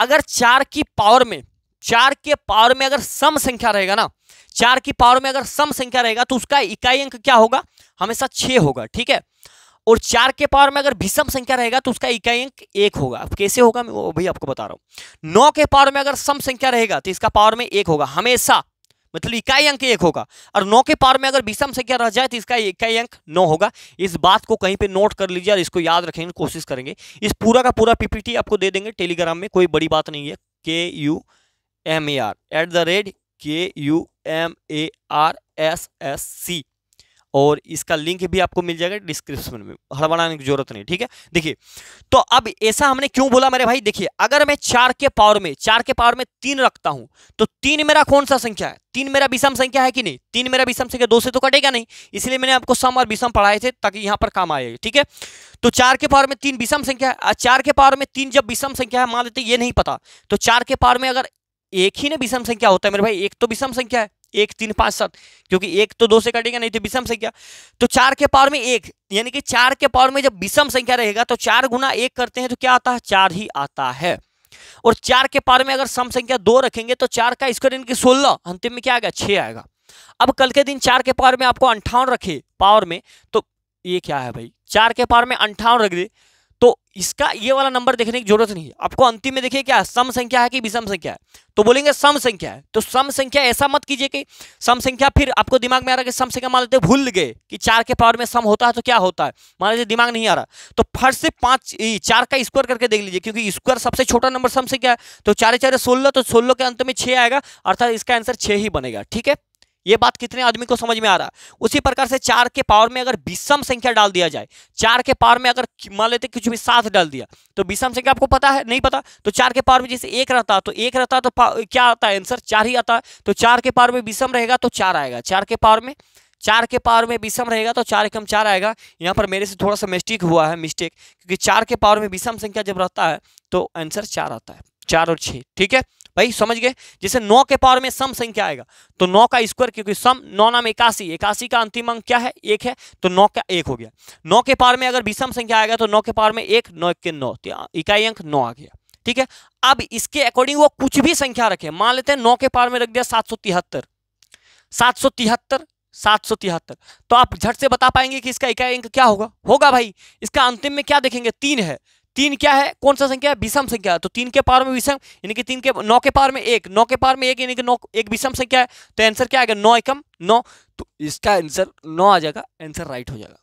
अगर चार की पावर में चार के पावर में अगर सम संख्या रहेगा ना चार की पावर में अगर सम संख्या रहेगा तो उसका इकाई अंक क्या होगा हमेशा छ होगा ठीक है और चार के पावर में अगर विषम संख्या रहेगा तो उसका इकाई अंक एक होगा कैसे होगा मैं वो भी आपको बता रहा हूं नौ के पावर में अगर सम संख्या रहेगा तो इसका पावर में एक होगा हमेशा मतलब इकाई अंक एक होगा और नौ के पावर में अगर विषम संख्या रह जाए तो इसका इकाई अंक नौ होगा इस बात को कहीं पे नोट कर लीजिए और इसको याद रखने की कोशिश करेंगे इस पूरा का पूरा पीपीटी आपको दे देंगे टेलीग्राम में कोई बड़ी बात नहीं है K U M A R at the rate K U M A R S S C और इसका लिंक भी आपको मिल जाएगा डिस्क्रिप्शन में हड़बड़ाने की जरूरत नहीं ठीक है देखिए तो अब ऐसा हमने क्यों बोला मेरे भाई देखिए अगर मैं चार के पावर में चार के पावर में तीन रखता हूं तो तीन मेरा कौन सा संख्या है तीन मेरा विषम संख्या है कि नहीं तीन मेरा विषम संख्या दो से तो कटेगा नहीं इसलिए मैंने आपको सम और विषम पढ़ाए थे ताकि यहाँ पर काम आए ठीक है तो चार के पावर में तीन विषम संख्या है चार के पावर में तीन जब विषम संख्या है मान लेते ये नहीं पता तो चार के पावर में अगर एक ही ना विषम संख्या होता है मेरे भाई एक तो विषम संख्या है एक तीन पांच सात क्योंकि एक तो दो से कटेगा नहीं तो विषम संख्या तो चार के पावर में एक यानी कि चार के पावर में जब विषम संख्या रहेगा तो चार गुना एक करते हैं तो क्या आता है चार ही आता है और चार के पावर में अगर सम संख्या दो रखेंगे तो चार का स्क्वायर यानी कि सोलह अंतिम में क्या आएगा छह आएगा अब कल के दिन चार के पावर में आपको अंठावन रखे पावर में तो ये क्या है भाई चार के पावर में अंठावन रख दे तो इसका ये वाला नंबर देखने की जरूरत नहीं है आपको अंतिम में देखिए क्या सम संख्या है कि विषम संख्या है तो बोलेंगे सम संख्या है तो सम संख्या ऐसा मत कीजिए कि सम संख्या फिर आपको दिमाग में आ रहा है कि सम संख्या मान लेते भूल गए कि चार के पावर में सम होता है तो क्या होता है मान लीजिए दिमाग नहीं आ रहा तो फर्स्ट से पांच चार का स्क्वायर करके देख लीजिए क्योंकि स्क्वायर सबसे छोटा नंबर सम संख्या है तो चारे चार सोलह तो सोलह के अंत में छह आएगा अर्थात इसका आंसर छह ही बनेगा ठीक है ये बात कितने आदमी को समझ में आ रहा है उसी प्रकार से चार के पावर में अगर विषम संख्या डाल दिया जाए चार के पावर में अगर मान लेते कुछ भी सात डाल दिया तो विषम संख्या आपको पता है नहीं पता तो चार के पावर में जैसे एक रहता तो एक रहता तो क्या आता है आंसर चार ही आता तो चार के पावर में विषम रहेगा तो चार आएगा चार के पावर में चार के पावर में विषम रहेगा तो चार एकम चार आएगा यहाँ पर मेरे से थोड़ा सा मिस्टेक हुआ है मिस्टेक क्योंकि चार के पावर में विषम संख्या जब रहता है तो आंसर चार आता है चार और छः ठीक है भाई समझ गए जैसे नौ के पावर में सम संख्या आएगा तो नौ का स्क्वायर क्योंकि सम नौ नाम इक्यासी इक्यासी का अंतिम अंक क्या है एक है तो नौ का एक हो गया नौ के पावर में अगर विषम संख्या आएगा तो नौ के पावर में एक नौ के नौ तो इकाई अंक नौ आ गया ठीक है अब इसके अकॉर्डिंग वो कुछ भी संख्या रखे मान लेते हैं नौ के पावर में रख दिया सात सौ तिहत्तर सात सौ तिहत्तर सात सौ तिहत्तर तो आप झट से बता पाएंगे कि इसका इकाई अंक क्या होगा होगा भाई इसका अंतिम में क्या देखेंगे तीन है तीन क्या है कौन सा संख्या है विषम संख्या है तो तीन के पार में विषम यानी कि तीन के नौ के पार में एक नौ के पार में एक यानी कि नौ एक विषम संख्या है तो आंसर क्या आएगा नौ एकम नौ तो इसका आंसर नौ आ जाएगा आंसर राइट हो जाएगा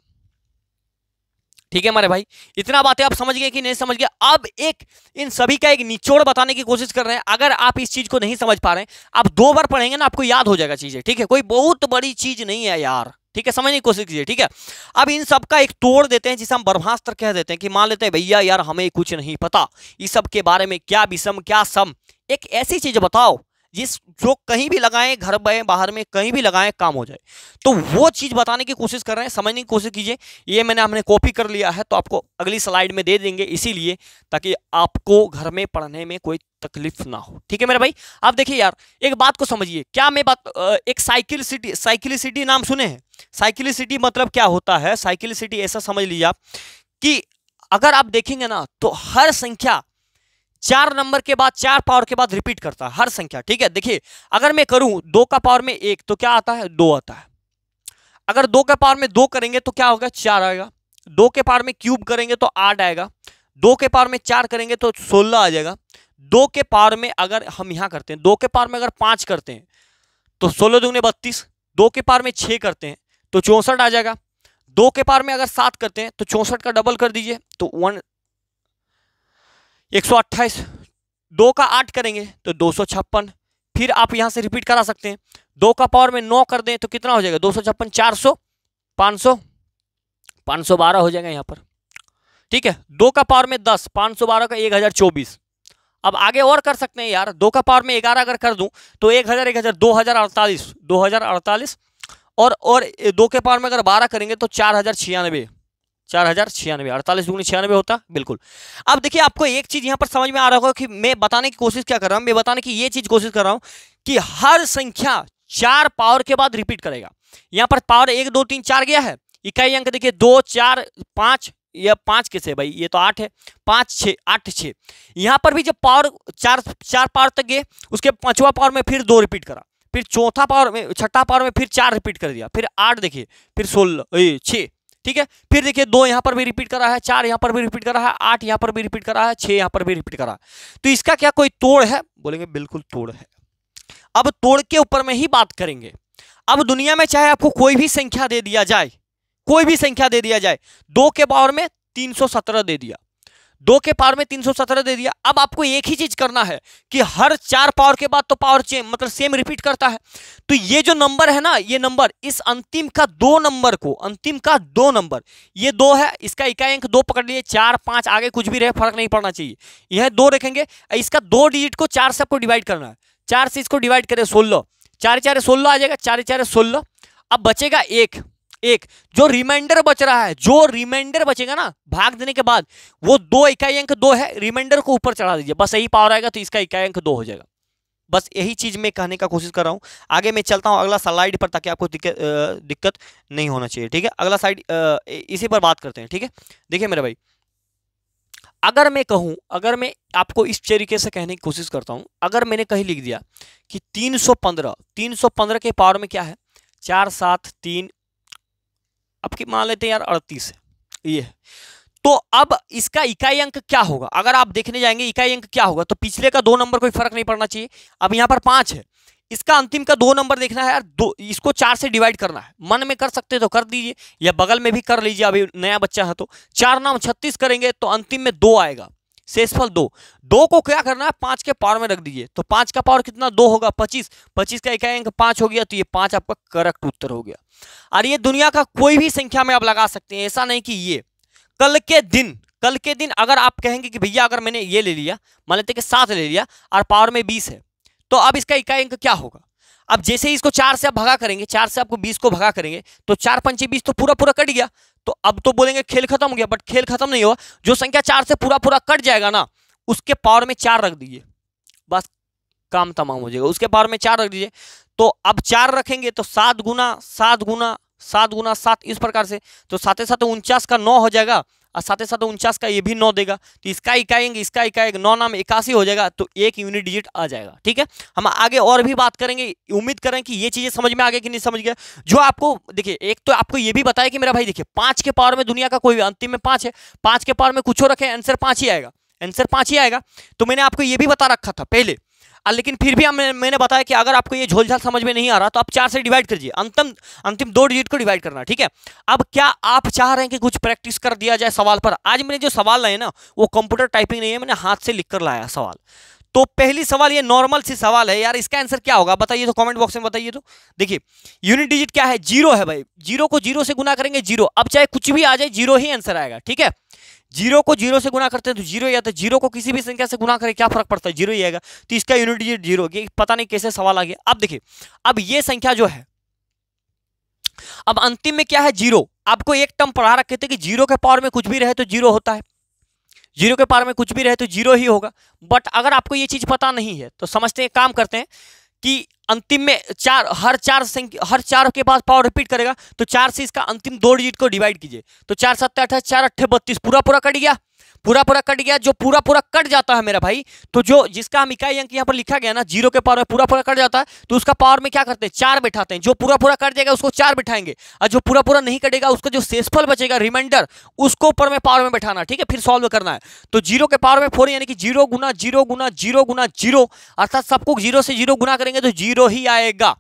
ठीक है हमारे भाई इतना बातें आप समझ गए कि नहीं समझ गए अब एक इन सभी का एक निचोड़ बताने की कोशिश कर रहे हैं अगर आप इस चीज को नहीं समझ पा रहे हैं आप दो बार पढ़ेंगे ना आपको याद हो जाएगा चीजें ठीक है कोई बहुत बड़ी चीज नहीं है यार ठीक है समझने की कोशिश कीजिए ठीक है अब इन सब का एक तोड़ देते हैं जिसे हम ब्रह्मास्त्र कह देते हैं कि मान लेते हैं भैया यार हमें कुछ नहीं पता इस सब के बारे में क्या विषम क्या सम एक ऐसी चीज बताओ जिस जो कहीं भी लगाएं घर में बाहर में कहीं भी लगाएं काम हो जाए तो वो चीज़ बताने की कोशिश कर रहे हैं समझने की कोशिश कीजिए ये मैंने हमने कॉपी कर लिया है तो आपको अगली स्लाइड में दे देंगे इसीलिए ताकि आपको घर में पढ़ने में कोई तकलीफ ना हो ठीक है मेरे भाई आप देखिए यार एक बात को समझिए क्या मैं बात एक साइकिल सिटी साइकिल सिटी नाम सुने हैं साइकिल सिटी मतलब क्या होता है साइकिल सिटी ऐसा समझ लीजिए आप कि अगर आप देखेंगे ना तो हर संख्या चार नंबर के बाद चार पावर के बाद रिपीट करता है हर संख्या ठीक है देखिए अगर मैं करूं दो का पावर में एक तो क्या आता है दो आता है अगर दो के पावर में दो करेंगे तो क्या होगा चार आएगा दो के पावर में क्यूब करेंगे तो आठ आएगा दो के पावर में चार करेंगे तो सोलह आ जाएगा दो के पावर में अगर हम यहाँ करते हैं दो के पावर में अगर पाँच करते हैं तो सोलह दोगे बत्तीस दो के पावर में छः करते हैं तो चौंसठ आ जाएगा दो के पार में अगर सात करते हैं तो चौंसठ का डबल कर दीजिए तो वन एक सौ अट्ठाईस दो का आठ करेंगे तो दो सौ छप्पन फिर आप यहाँ से रिपीट करा सकते हैं दो का पावर में नौ कर दें तो कितना हो जाएगा दो सौ छप्पन चार सौ पाँच सौ पाँच सौ बारह हो जाएगा यहाँ पर ठीक है दो का पावर में दस पाँच सौ बारह का एक हज़ार चौबीस अब आगे और कर सकते हैं यार दो का पावर में ग्यारह अगर कर दूँ तो एक हज़ार एक हज़ार दो हज़ार अड़तालीस दो हज़ार अड़तालीस और और दो के पावर में अगर बारह करेंगे तो चार हज़ार छियानवे चार हज़ार छियानवे अड़तालीस दूनी छियानवे होता बिल्कुल अब देखिए आपको एक चीज़ यहाँ पर समझ में आ रहा होगा कि मैं बताने की कोशिश क्या कर रहा हूँ मैं बताने की ये चीज़ कोशिश कर रहा हूँ कि हर संख्या चार पावर के बाद रिपीट करेगा यहाँ पर पावर एक दो तीन चार गया है इकाई अंक देखिए दो चार पाँच यह पाँच कैसे भाई ये तो आठ है पाँच छः आठ छः यहाँ पर भी जब पावर चार चार पावर तक गए उसके पाँचवा पावर में फिर दो रिपीट करा फिर चौथा पावर में छठा पावर में फिर चार रिपीट कर दिया फिर आठ देखिए फिर सोलह छः ठीक है फिर देखिए दो यहां पर भी रिपीट करा है चार यहां पर भी रिपीट करा है आठ यहां पर भी रिपीट करा है छह यहां पर भी रिपीट करा है तो इसका क्या कोई तोड़ है बोलेंगे बिल्कुल तोड़ है अब तोड़ के ऊपर में ही बात करेंगे अब दुनिया में चाहे आपको कोई भी संख्या दे दिया जाए कोई भी संख्या दे दिया जाए दो के पावर में तीन सौ सत्रह दे दिया दो के पावर में तीन सौ सत्रह दे दिया अब आपको एक ही चीज करना है कि हर चार पावर के बाद तो पावर चेम मतलब सेम रिपीट करता है तो ये जो नंबर है ना ये नंबर इस अंतिम का दो नंबर को अंतिम का दो नंबर ये दो है इसका इकाई अंक दो पकड़ लिए चार पांच आगे कुछ भी रहे फर्क नहीं पड़ना चाहिए यह दो रखेंगे इसका दो डिजिट को चार से आपको डिवाइड करना है चार से इसको डिवाइड करें सोलह चार चार सोलह आ जाएगा चार चार सोलह अब बचेगा एक एक जो रिमाइंडर बच रहा है जो रिमाइंडर बचेगा ना भाग देने के बाद वो दो इकाई अंक दो है रिमाइंडर को ऊपर चढ़ा दीजिए बस यही पावर आएगा तो इसका इकाई अंक दो हो जाएगा बस यही चीज़ मैं कहने का कोशिश कर रहा हूँ आगे मैं चलता हूँ अगला स्लाइड पर ताकि आपको दिक्कत नहीं होना चाहिए ठीक है अगला साइड इसी पर बात करते हैं ठीक है देखिए मेरा भाई अगर मैं कहूँ अगर मैं आपको इस तरीके से कहने की कोशिश करता हूँ अगर मैंने कहीं लिख दिया कि 315 315 के पावर में क्या है चार सात तीन अब की मान लेते हैं यार अड़तीस है ये तो अब इसका इकाई अंक क्या होगा अगर आप देखने जाएंगे इकाई अंक क्या होगा तो पिछले का दो नंबर कोई फर्क नहीं पड़ना चाहिए अब यहाँ पर पांच है इसका अंतिम का दो नंबर देखना है यार दो इसको चार से डिवाइड करना है मन में कर सकते तो कर दीजिए या बगल में भी कर लीजिए अभी नया बच्चा है तो चार नाम छत्तीस करेंगे तो अंतिम में दो आएगा शेषफल दो दो को क्या करना है पांच के पावर में रख दीजिए तो पांच का पावर कितना दो होगा पच्चीस पच्चीस का इकाई अंक पांच हो गया तो ये पांच आपका करेक्ट उत्तर हो गया और ये दुनिया का कोई भी संख्या में आप लगा सकते हैं ऐसा नहीं कि ये कल के दिन कल के दिन अगर आप कहेंगे कि भैया अगर मैंने ये ले लिया मान लेते कि सात ले लिया और पावर में बीस है तो अब इसका इकाई अंक क्या होगा अब जैसे ही इसको चार से आप भगा करेंगे चार से आपको बीस को भगा करेंगे तो चार पंचे बीस तो पूरा पूरा कट गया तो अब तो बोलेंगे खेल खत्म हो गया बट खेल खत्म नहीं हुआ जो संख्या चार से पूरा पूरा कट जाएगा ना उसके पावर में चार रख दीजिए बस काम तमाम हो जाएगा उसके पावर में चार रख दीजिए तो अब चार रखेंगे तो सात गुना सात गुना सात गुना सात इस प्रकार से तो साथ साथ उनचास का नौ हो जाएगा और साथ ही साथ उनचास का ये भी नौ देगा तो इसका इकाएंगे इसका इकाएंगे नौ नाम इक्यासी हो जाएगा तो एक यूनिट डिजिट आ जाएगा ठीक है हम आगे और भी बात करेंगे उम्मीद करें कि ये चीज़ें समझ में आ गई कि नहीं समझ गया जो आपको देखिए एक तो आपको ये भी बताया कि मेरा भाई देखिए पाँच के पावर में दुनिया का कोई अंतिम में पाँच है पाँच के पावर में कुछ रखें रखे आंसर पाँच ही आएगा आंसर पाँच ही आएगा तो मैंने आपको ये भी बता रखा था पहले लेकिन फिर भी मैं, मैंने बताया कि अगर आपको ये झोलझाल समझ में नहीं आ रहा तो आप चार से डिवाइड कीजिए अंतिम अंतिम दो डिजिट को डिवाइड करना ठीक है अब क्या आप चाह रहे हैं कि कुछ प्रैक्टिस कर दिया जाए सवाल पर आज मैंने जो सवाल लाए ना वो कंप्यूटर टाइपिंग नहीं है मैंने हाथ से लिख कर लाया सवाल तो पहली सवाल ये नॉर्मल सी सवाल है यार इसका आंसर क्या होगा बताइए तो कमेंट बॉक्स में बताइए तो देखिए यूनिट डिजिट क्या है जीरो है भाई जीरो को जीरो से गुना करेंगे जीरो अब चाहे कुछ भी आ जाए जीरो ही आंसर आएगा ठीक है जीरो को जीरो से गुना करते हैं तो जीरो या तो जीरो को किसी भी संख्या से गुना करें क्या फर्क पड़ता है जीरो ही आएगा तो इसका यूनिट ये जीरो होगी पता नहीं कैसे सवाल आ गया अब देखिए अब ये संख्या जो है अब अंतिम में क्या है जीरो आपको एक टर्म पढ़ा रखे थे कि जीरो के पावर में कुछ भी रहे तो जीरो होता है जीरो के पावर में कुछ भी रहे तो जीरो ही होगा बट अगर आपको ये चीज़ पता नहीं है तो समझते हैं काम करते हैं कि अंतिम में चार हर चार संख्या हर चार के पास पावर रिपीट करेगा तो चार से इसका अंतिम दो डिजिट को डिवाइड कीजिए तो चार सत्तर अठाईस चार अट्ठे बत्तीस पूरा पूरा कट गया पूरा पूरा कट गया जो पूरा पूरा कट जाता है मेरा भाई तो जो जिसका हम इकाई अंक यहाँ पर लिखा गया ना जीरो के पावर में पूरा पूरा कट जाता है तो उसका पावर में क्या करते हैं चार बैठाते हैं जो पूरा पूरा कट जाएगा उसको चार बैठाएंगे और जो पूरा पूरा नहीं कटेगा उसका जो शेषफल बचेगा रिमाइंडर उसको ऊपर में पावर में बैठाना ठीक है फिर सॉल्व करना है तो जीरो के पावर में फोर यानी कि जीरो गुना जीरो गुना जीरो गुना जीरो अर्थात सबको जीरो से जीरो गुना करेंगे तो जीरो ही आएगा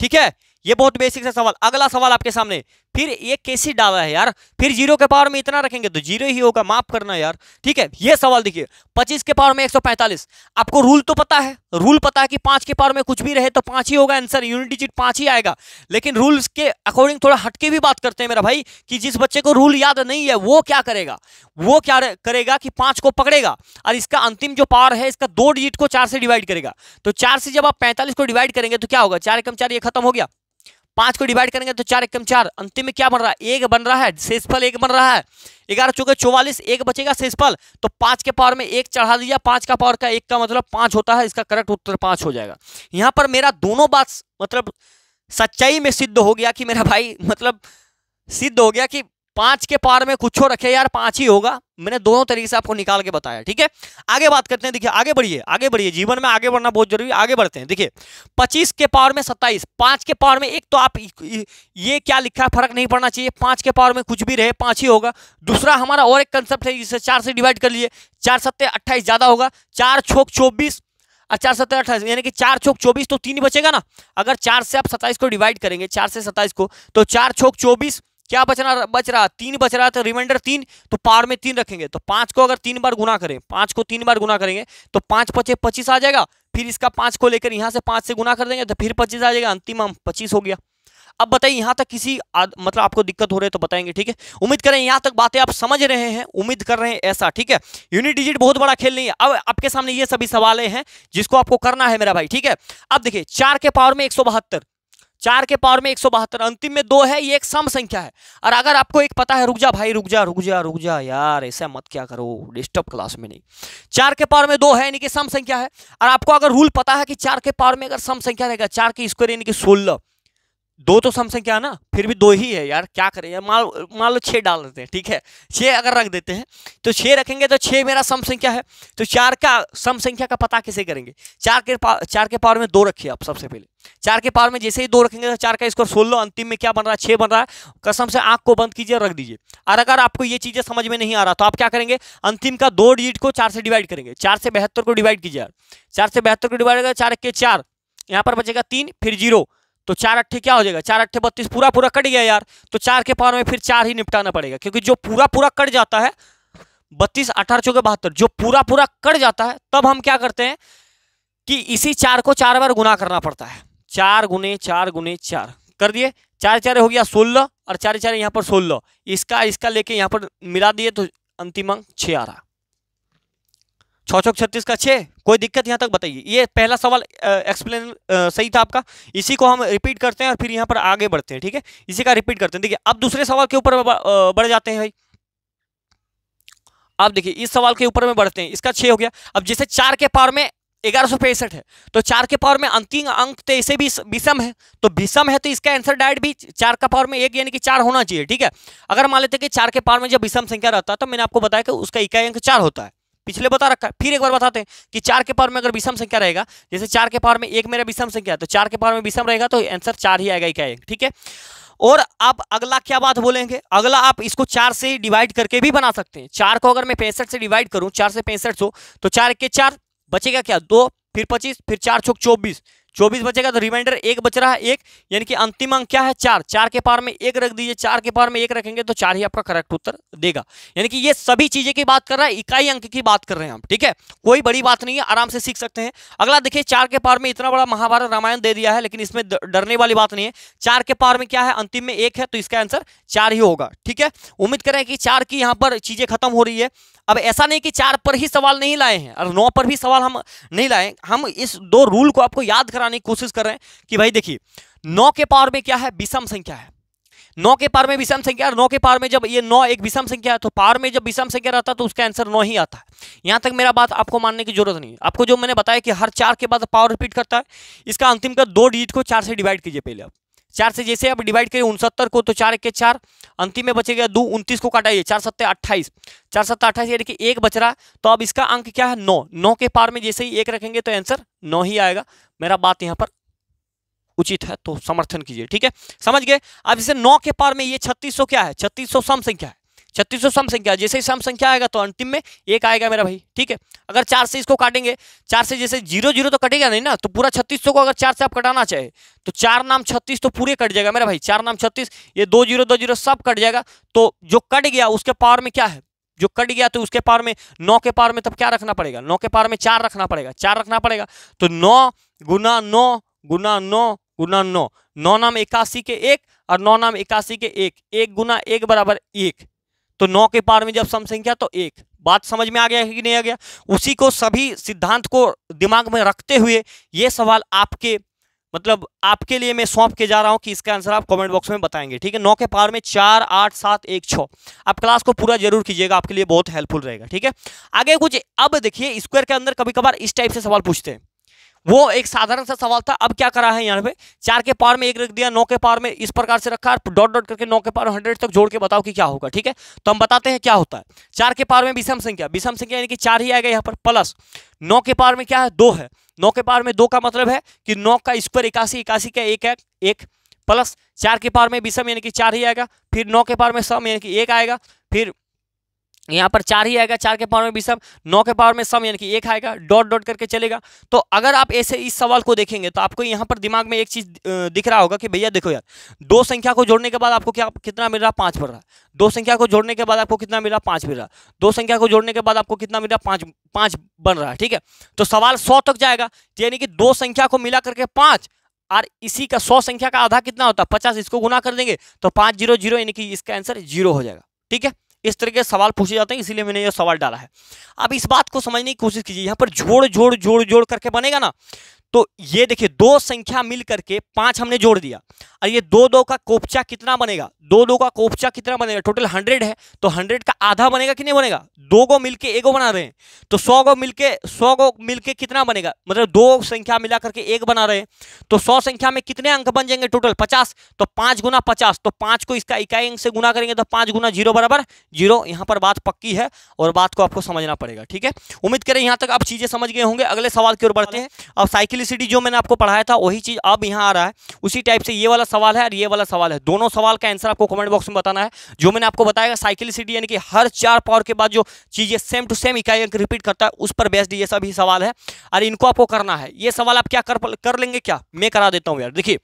ठीक है ये बहुत बेसिक सा सवाल अगला सवाल आपके सामने फिर ये कैसी डावा है यार फिर जीरो के पावर में इतना रखेंगे तो जीरो ही होगा माफ करना यार ठीक है ये सवाल देखिए पच्चीस के पावर में एक आपको रूल तो पता है रूल पता है कि पांच के पावर में कुछ भी रहे तो पांच ही होगा आंसर यूनिट डिजिट पांच ही आएगा लेकिन रूल्स के अकॉर्डिंग थोड़ा हटके भी बात करते हैं मेरा भाई कि जिस बच्चे को रूल याद नहीं है वो क्या करेगा वो क्या करेगा कि पांच को पकड़ेगा और इसका अंतिम जो पावर है इसका दो डिजिट को चार से डिवाइड करेगा तो चार से जब आप पैंतालीस को डिवाइड करेंगे तो क्या होगा चार कम चार ये खत्म हो गया पाँच को डिवाइड करेंगे तो चार एकम चार अंतिम में क्या बन रहा है एक बन रहा है शेषफल एक बन रहा है ग्यारह चौके चौवालीस एक बचेगा शेषफल तो पाँच के पावर में एक चढ़ा दिया पाँच का पावर का एक का मतलब पाँच होता है इसका करेक्ट उत्तर पाँच हो जाएगा यहाँ पर मेरा दोनों बात मतलब सच्चाई में सिद्ध हो गया कि मेरा भाई मतलब सिद्ध हो गया कि पांच के पार में कुछ रखे यार पांच ही होगा मैंने दोनों तरीके से आपको निकाल के बताया ठीक है आगे बात करते हैं देखिए आगे बढ़िए आगे बढ़िए जीवन में आगे बढ़ना बहुत जरूरी है आगे बढ़ते हैं देखिए पच्चीस के पावर में सत्ताईस पांच के पावर में एक तो आप ये क्या लिखा है फर्क नहीं पड़ना चाहिए पांच के पावर में कुछ भी रहे पांच ही होगा दूसरा हमारा और एक कंसेप्ट है जिसे चार से डिवाइड कर लिए चार सत्य अट्ठाईस ज्यादा होगा चार छोक चौबीस चार सत्तर अट्ठाईस यानी कि चार छोक चौबीस तो तीन ही बचेगा ना अगर चार से आप सत्ताईस को डिवाइड करेंगे चार से सत्ताईस को तो चार छोक चौबीस क्या बचना बच रहा तीन बच रहा था रिमाइंडर तीन तो पार में तीन रखेंगे तो पांच को अगर तीन बार गुना करें पांच को तीन बार गुना करेंगे तो पांच पचे पच्चीस आ जाएगा फिर इसका पांच को लेकर यहाँ से पांच से गुना कर देंगे तो फिर पच्चीस आ जाएगा अंतिम हम पच्चीस हो गया अब बताइए यहाँ तक किसी आद, मतलब आपको दिक्कत हो रही है तो बताएंगे ठीक है उम्मीद करें यहाँ तक बातें आप समझ रहे हैं उम्मीद कर रहे हैं ऐसा ठीक है यूनिट डिजिट बहुत बड़ा खेल नहीं है अब आपके सामने ये सभी सवाल हैं जिसको आपको करना है मेरा भाई ठीक है अब देखिए चार के पावर में एक चार के पावर में एक सौ बहत्तर अंतिम में दो है ये एक सम संख्या है और अगर आपको एक पता है रुक जा भाई रुक जा रुक जा रुक जा यार ऐसा मत क्या करो डिस्टर्ब क्लास में नहीं चार के पावर में दो है यानी कि सम संख्या है और आपको अगर रूल पता है कि चार के पावर में अगर सम संख्या रहेगा चार के स्क्वायर यानी कि सोलह दो तो सम संख्या है ना फिर भी दो ही है यार क्या करें यार मान लो छः डाल देते हैं ठीक है छः अगर रख देते हैं तो छः रखेंगे तो छः मेरा सम संख्या है तो चार का सम संख्या का पता कैसे करेंगे चार के चार के पावर में दो रखिए आप सबसे पहले चार के पावर में जैसे ही दो रखेंगे तो चार का स्कोर सोलह अंतिम में क्या बन रहा है छह बन रहा है कसम से आंख को बंद कीजिए रख दीजिए और अगर आपको ये चीज़ें समझ में नहीं आ रहा तो आप क्या करेंगे अंतिम का दो डिजिट को चार से डिवाइड करेंगे चार से बेहतर को डिवाइड कीजिए चार से बेहतर को डिवाइड करेगा चार के चार यहाँ पर बचेगा तीन फिर जीरो तो चार अट्ठे क्या हो जाएगा चार अट्ठे बत्तीस पूरा पूरा कट गया यार तो चार के पावर में फिर चार ही निपटाना पड़ेगा क्योंकि जो पूरा पूरा कट जाता है बत्तीस अठारह चौके बहत्तर जो पूरा पूरा कट जाता है तब हम क्या करते हैं कि इसी चार को चार बार गुना करना पड़ता है चार गुने चार गुने चार कर दिए चार चार हो गया सोलह और चार चार यहाँ पर सोलह इसका इसका लेके यहाँ पर मिला दिए तो अंतिम अंक छ आ रहा छः चौक छत्तीस का छः कोई दिक्कत यहाँ तक बताइए ये पहला सवाल एक्सप्लेन सही था आपका इसी को हम रिपीट करते हैं और फिर यहाँ पर आगे बढ़ते हैं ठीक है इसी का रिपीट करते हैं देखिए अब दूसरे सवाल के ऊपर बढ़ जाते हैं भाई आप देखिए इस सवाल के ऊपर में बढ़ते हैं इसका छः हो गया अब जैसे चार के पावर में ग्यारह सौ पैंसठ है तो चार के पावर में अंतिम अंक तो इसे भी विषम है तो विषम है तो इसका आंसर डायरेक्ट भी चार का पावर में एक यानी कि चार होना चाहिए ठीक है अगर मान लेते कि चार के पावर में जब विषम संख्या रहता है तो मैंने आपको बताया कि उसका इकाई अंक चार होता है पिछले बता रखा है फिर एक बार बताते हैं कि चार के पावर में अगर विषम संख्या रहेगा जैसे चार के पावर में एक मेरा विषम संख्या है तो चार के पावर में विषम रहेगा तो आंसर चार ही आएगा इकाई अंक ठीक है और आप अगला क्या बात बोलेंगे अगला आप इसको चार से डिवाइड करके भी बना सकते हैं चार को अगर मैं पैंसठ से डिवाइड करूं चार से पैंसठ सौ तो चार के चार बचेगा क्या दो फिर पच्चीस फिर चार छोक चौबीस चौबीस बचेगा तो रिमाइंडर एक बच रहा है एक यानी कि अंतिम अंक क्या है चार चार के पार में एक रख दीजिए चार के पार में एक रखेंगे तो चार ही आपका करेक्ट उत्तर देगा यानी कि ये सभी चीजें की बात कर रहा है इकाई अंक की बात कर रहे हैं हम ठीक है कोई बड़ी बात नहीं है आराम से सीख सकते हैं अगला देखिए चार के पार में इतना बड़ा महाभारत रामायण दे दिया है लेकिन इसमें डरने वाली बात नहीं है चार के पार में क्या है अंतिम में एक है तो इसका आंसर चार ही होगा ठीक है उम्मीद करें कि चार की यहाँ पर चीजें खत्म हो रही है अब ऐसा नहीं कि चार पर ही सवाल नहीं लाए हैं और नौ पर भी सवाल हम नहीं लाए हम इस दो रूल को आपको याद कराने की कोशिश कर रहे हैं कि भाई देखिए नौ के पावर में क्या है विषम संख्या है नौ के पार में विषम संख्या और नौ के पार में जब ये नौ एक विषम संख्या है तो पार में जब विषम संख्या रहता है तो उसका आंसर नौ ही आता है यहाँ तक मेरा बात आपको मानने की जरूरत नहीं है आपको जो मैंने बताया कि हर चार के बाद पावर रिपीट करता है इसका अंतिम का दो डिजिट को चार से डिवाइड कीजिए पहले आप चार से जैसे आप डिवाइड करिए उनसत्तर को तो चार एक चार अंतिम में बचेगा दो उनतीस को काटाइए चार सत्तर अट्ठाईस चार सत्तर अट्ठाईस यानी कि एक बच रहा तो अब इसका अंक क्या है नौ नौ के पार में जैसे ही एक रखेंगे तो आंसर नौ ही आएगा मेरा बात यहाँ पर उचित है तो समर्थन कीजिए ठीक है समझ गए अब इसे नौ के पार में ये छत्तीस क्या है छत्तीस सौ सम संख्या है छत्तीस सम संख्या जैसे ही सम संख्या आएगा तो अंतिम में एक आएगा मेरा भाई ठीक है अगर चार से इसको काटेंगे चार से जैसे जीरो जीरो तो कटेगा नहीं ना तो पूरा छत्तीस को अगर चार से आप कटाना चाहे तो चार नाम छत्तीस तो पूरे कट जाएगा मेरा भाई चार नाम छत्तीस ये दो जीरो दो जीरो सब कट जाएगा तो जो कट गया उसके पावर में क्या है जो कट गया तो उसके पार में नौ के पार में तब क्या रखना पड़ेगा नौ के पार में चार रखना पड़ेगा चार रखना पड़ेगा तो नौ गुना नौ गुना नौ गुना नौ नौ नाम इक्यासी के एक और नौ नाम इक्यासी के एक एक गुना एक बराबर एक तो नौ के पार में जब सम संख्या तो एक बात समझ में आ गया है कि नहीं आ गया उसी को सभी सिद्धांत को दिमाग में रखते हुए ये सवाल आपके मतलब आपके लिए मैं सौंप के जा रहा हूं कि इसका आंसर आप कमेंट बॉक्स में बताएंगे ठीक है नौ के पार में चार आठ सात एक छः आप क्लास को पूरा जरूर कीजिएगा आपके लिए बहुत हेल्पफुल रहेगा ठीक है आगे कुछ अब देखिए स्क्वायर के अंदर कभी कभार इस टाइप से सवाल पूछते हैं वो एक साधारण सा सवाल था अब क्या करा है यहाँ पे चार के पार में एक रख दिया नौ के पार में इस प्रकार से रखा डॉट डॉट करके नौ के पार हंड्रेड तक जोड़ के बताओ कि क्या होगा ठीक है तो हम बताते हैं क्या होता है चार के पार में विषम संख्या विषम संख्या यानी कि चार ही आएगा यहाँ पर प्लस नौ के पार में क्या है दो है नौ के पार में दो का मतलब है कि नौ का स्क्वायर इक्यासी इक्यासी का एक है एक प्लस चार के पार में विषम यानी कि चार ही आएगा फिर नौ के पार में सम यानी कि एक आएगा फिर यहाँ पर चार ही आएगा चार के पावर में भी सम नौ के पावर में सम यानी कि एक आएगा डॉट डॉट करके चलेगा तो अगर आप ऐसे इस सवाल को देखेंगे तो आपको यहाँ पर दिमाग में एक चीज़ दिख रहा होगा कि भैया देखो यार दो संख्या को जोड़ने के बाद आपको क्या कितना मिल रहा पाँच मिल रहा दो संख्या को जोड़ने के बाद आपको कितना मिल रहा है मिल रहा दो संख्या को जोड़ने के बाद आपको कितना मिल रहा पाँच पाँच बन रहा है ठीक है तो सवाल सौ तक जाएगा तो यानी कि दो संख्या को मिला करके पाँच और इसी का सौ संख्या का आधा कितना होता है पचास इसको गुना कर देंगे तो पाँच जीरो जीरो यानी कि इसका आंसर जीरो हो जाएगा ठीक है इस तरह के सवाल पूछे जाते हैं इसीलिए मैंने ये सवाल डाला है अब इस बात को समझने की कोशिश कीजिए यहाँ पर जोड़ जोड़ जोड़ जोड़ करके बनेगा ना तो ये देखिए दो संख्या मिल करके पांच हमने जोड़ दिया और ये दो दो का कोपचा कितना बनेगा दो दो का कोपचा कितना बनेगा टोटल हंड्रेड है तो हंड्रेड का आधा बनेगा कि नहीं बनेगा दो को मिलके एगो बना रहे हैं तो सौ को मिलके सौ को मिलके कितना बनेगा मतलब दो संख्या मिला करके एक बना रहे हैं तो सौ संख्या में कितने अंक बन जाएंगे टोटल पचास तो पांच गुना पचास तो पांच को इसका इकाई अंक से गुना करेंगे तो पांच गुना जीरो बराबर जीरो यहां पर बात पक्की है और बात को आपको समझना पड़ेगा ठीक है उम्मीद करें यहां तक आप चीजें समझ गए होंगे अगले सवाल की ओर बढ़ते हैं अब साइकिल स्पेक्लिसिटी जो मैंने आपको पढ़ाया था वही चीज़ अब यहाँ आ रहा है उसी टाइप से ये वाला सवाल है और ये वाला सवाल है दोनों सवाल का आंसर आपको कमेंट बॉक्स में बताना है जो मैंने आपको बताया साइकिलिसिटी यानी कि हर चार पावर के बाद जो चीज़ें सेम टू सेम इकाई अंक रिपीट करता है उस पर बेस्ड ये सभी सवाल है और इनको आपको करना है ये सवाल आप क्या कर, कर लेंगे क्या मैं करा देता हूँ यार देखिए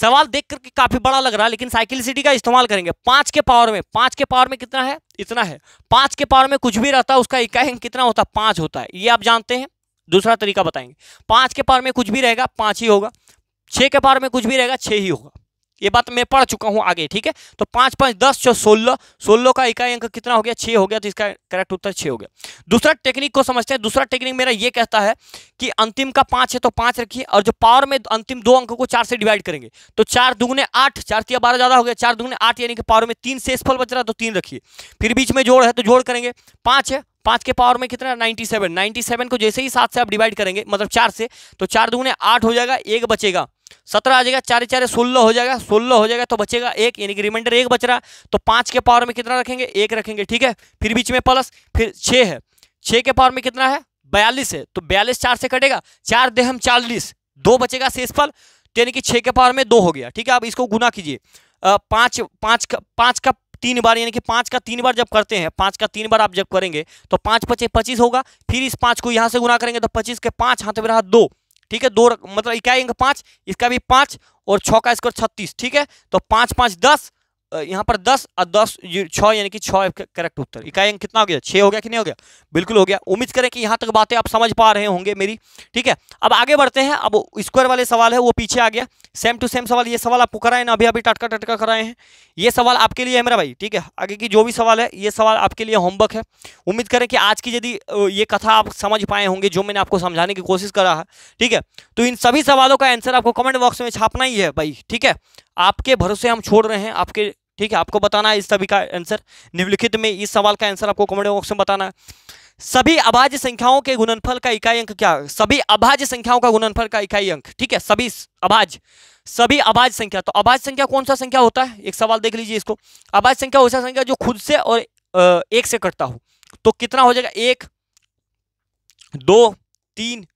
सवाल देख करके काफ़ी बड़ा लग रहा है लेकिन साइकिलिसिटी का इस्तेमाल करेंगे पांच के पावर में पांच के पावर में कितना है इतना है पांच के पावर में कुछ भी रहता है उसका इकाई अंक कितना होता है पांच होता है ये आप जानते हैं दूसरा तरीका बताएंगे पाँच के पार में कुछ भी रहेगा पाँच ही होगा छः के पार में कुछ भी रहेगा छः ही होगा ये बात मैं पढ़ चुका हूँ आगे ठीक है तो पाँच पाँच दस छः सोलह सोलह का इकाई अंक कितना हो गया छः हो गया तो इसका करेक्ट उत्तर छः हो गया दूसरा टेक्निक को समझते हैं दूसरा टेक्निक मेरा ये कहता है कि अंतिम का पाँच है तो पाँच रखिए और जो पावर में अंतिम दो अंकों को चार से डिवाइड करेंगे तो चार दुगने आठ चार तीन बारह ज़्यादा हो गया चार दुगने आठ यानी कि पावर में तीन से बच रहा है तो तीन रखिए फिर बीच में जोड़ है तो जोड़ करेंगे पाँच है पाँच के पावर में कितना नाइन्टी सेवन नाइन्टी सेवन को जैसे ही सात से आप डिवाइड करेंगे मतलब चार से तो चार दुगने आठ हो जाएगा एक बचेगा सत्रह आ जाएगा चार चार सोलह हो जाएगा सोलह हो जाएगा तो बचेगा एक यानी कि रिमाइंडर एक बच रहा तो पाँच के पावर में कितना रखेंगे एक रखेंगे ठीक है फिर बीच में प्लस फिर छः है छः के पावर में कितना है बयालीस है तो बयालीस चार से कटेगा चार दे हम चालीस दो बचेगा शेषफल तो यानी कि छः के पावर में दो हो गया ठीक है आप इसको गुना कीजिए पाँच पाँच का पांच का तीन बार यानी कि पाँच का तीन बार जब करते हैं पाँच का तीन बार आप जब करेंगे तो पाँच पचे पच्चीस होगा फिर इस पाँच को यहाँ से गुना करेंगे तो पच्चीस के पाँच हाथ में तो रहा दो ठीक है दो मतलब इकाई पाँच इसका भी पाँच और छः का स्कोर छत्तीस ठीक है तो पाँच पाँच दस यहाँ पर दस और दस छः यानी कि छः करेक्ट उत्तर इकाई अंक कितना हो गया छः हो गया कि नहीं हो गया बिल्कुल हो गया उम्मीद करें कि यहाँ तक बातें आप समझ पा रहे होंगे मेरी ठीक है अब आगे बढ़ते हैं अब स्क्वायर वाले सवाल है वो पीछे आ गया सेम टू सेम सवाल ये सवाल आपको कराए ना अभी अभी टटका टटका कराए हैं ये सवाल आपके लिए है मेरा भाई ठीक है आगे की जो भी सवाल है ये सवाल आपके लिए होमवर्क है उम्मीद करें कि आज की यदि ये कथा आप समझ पाए होंगे जो मैंने आपको समझाने की कोशिश करा है ठीक है तो इन सभी सवालों का आंसर आपको कमेंट बॉक्स में छापना ही है भाई ठीक है आपके भरोसे हम छोड़ रहे हैं आपके ठीक है आपको बताना है इस सभी का आंसर निम्नलिखित में इस सवाल का आंसर आपको कॉमेंट बॉक्स में बताना है सभी अभाज्य संख्याओं के गुणनफल का इकाई अंक क्या सभी अभाज्य संख्याओं का गुणनफल का इकाई अंक ठीक है सभी अभाज्य सभी अभाज्य संख्या तो अभाज्य संख्या कौन सा संख्या होता है एक सवाल देख लीजिए इसको अभाज्य संख्या वैसा संख्या जो खुद से और एक से कटता हो तो कितना हो जाएगा एक दो तीन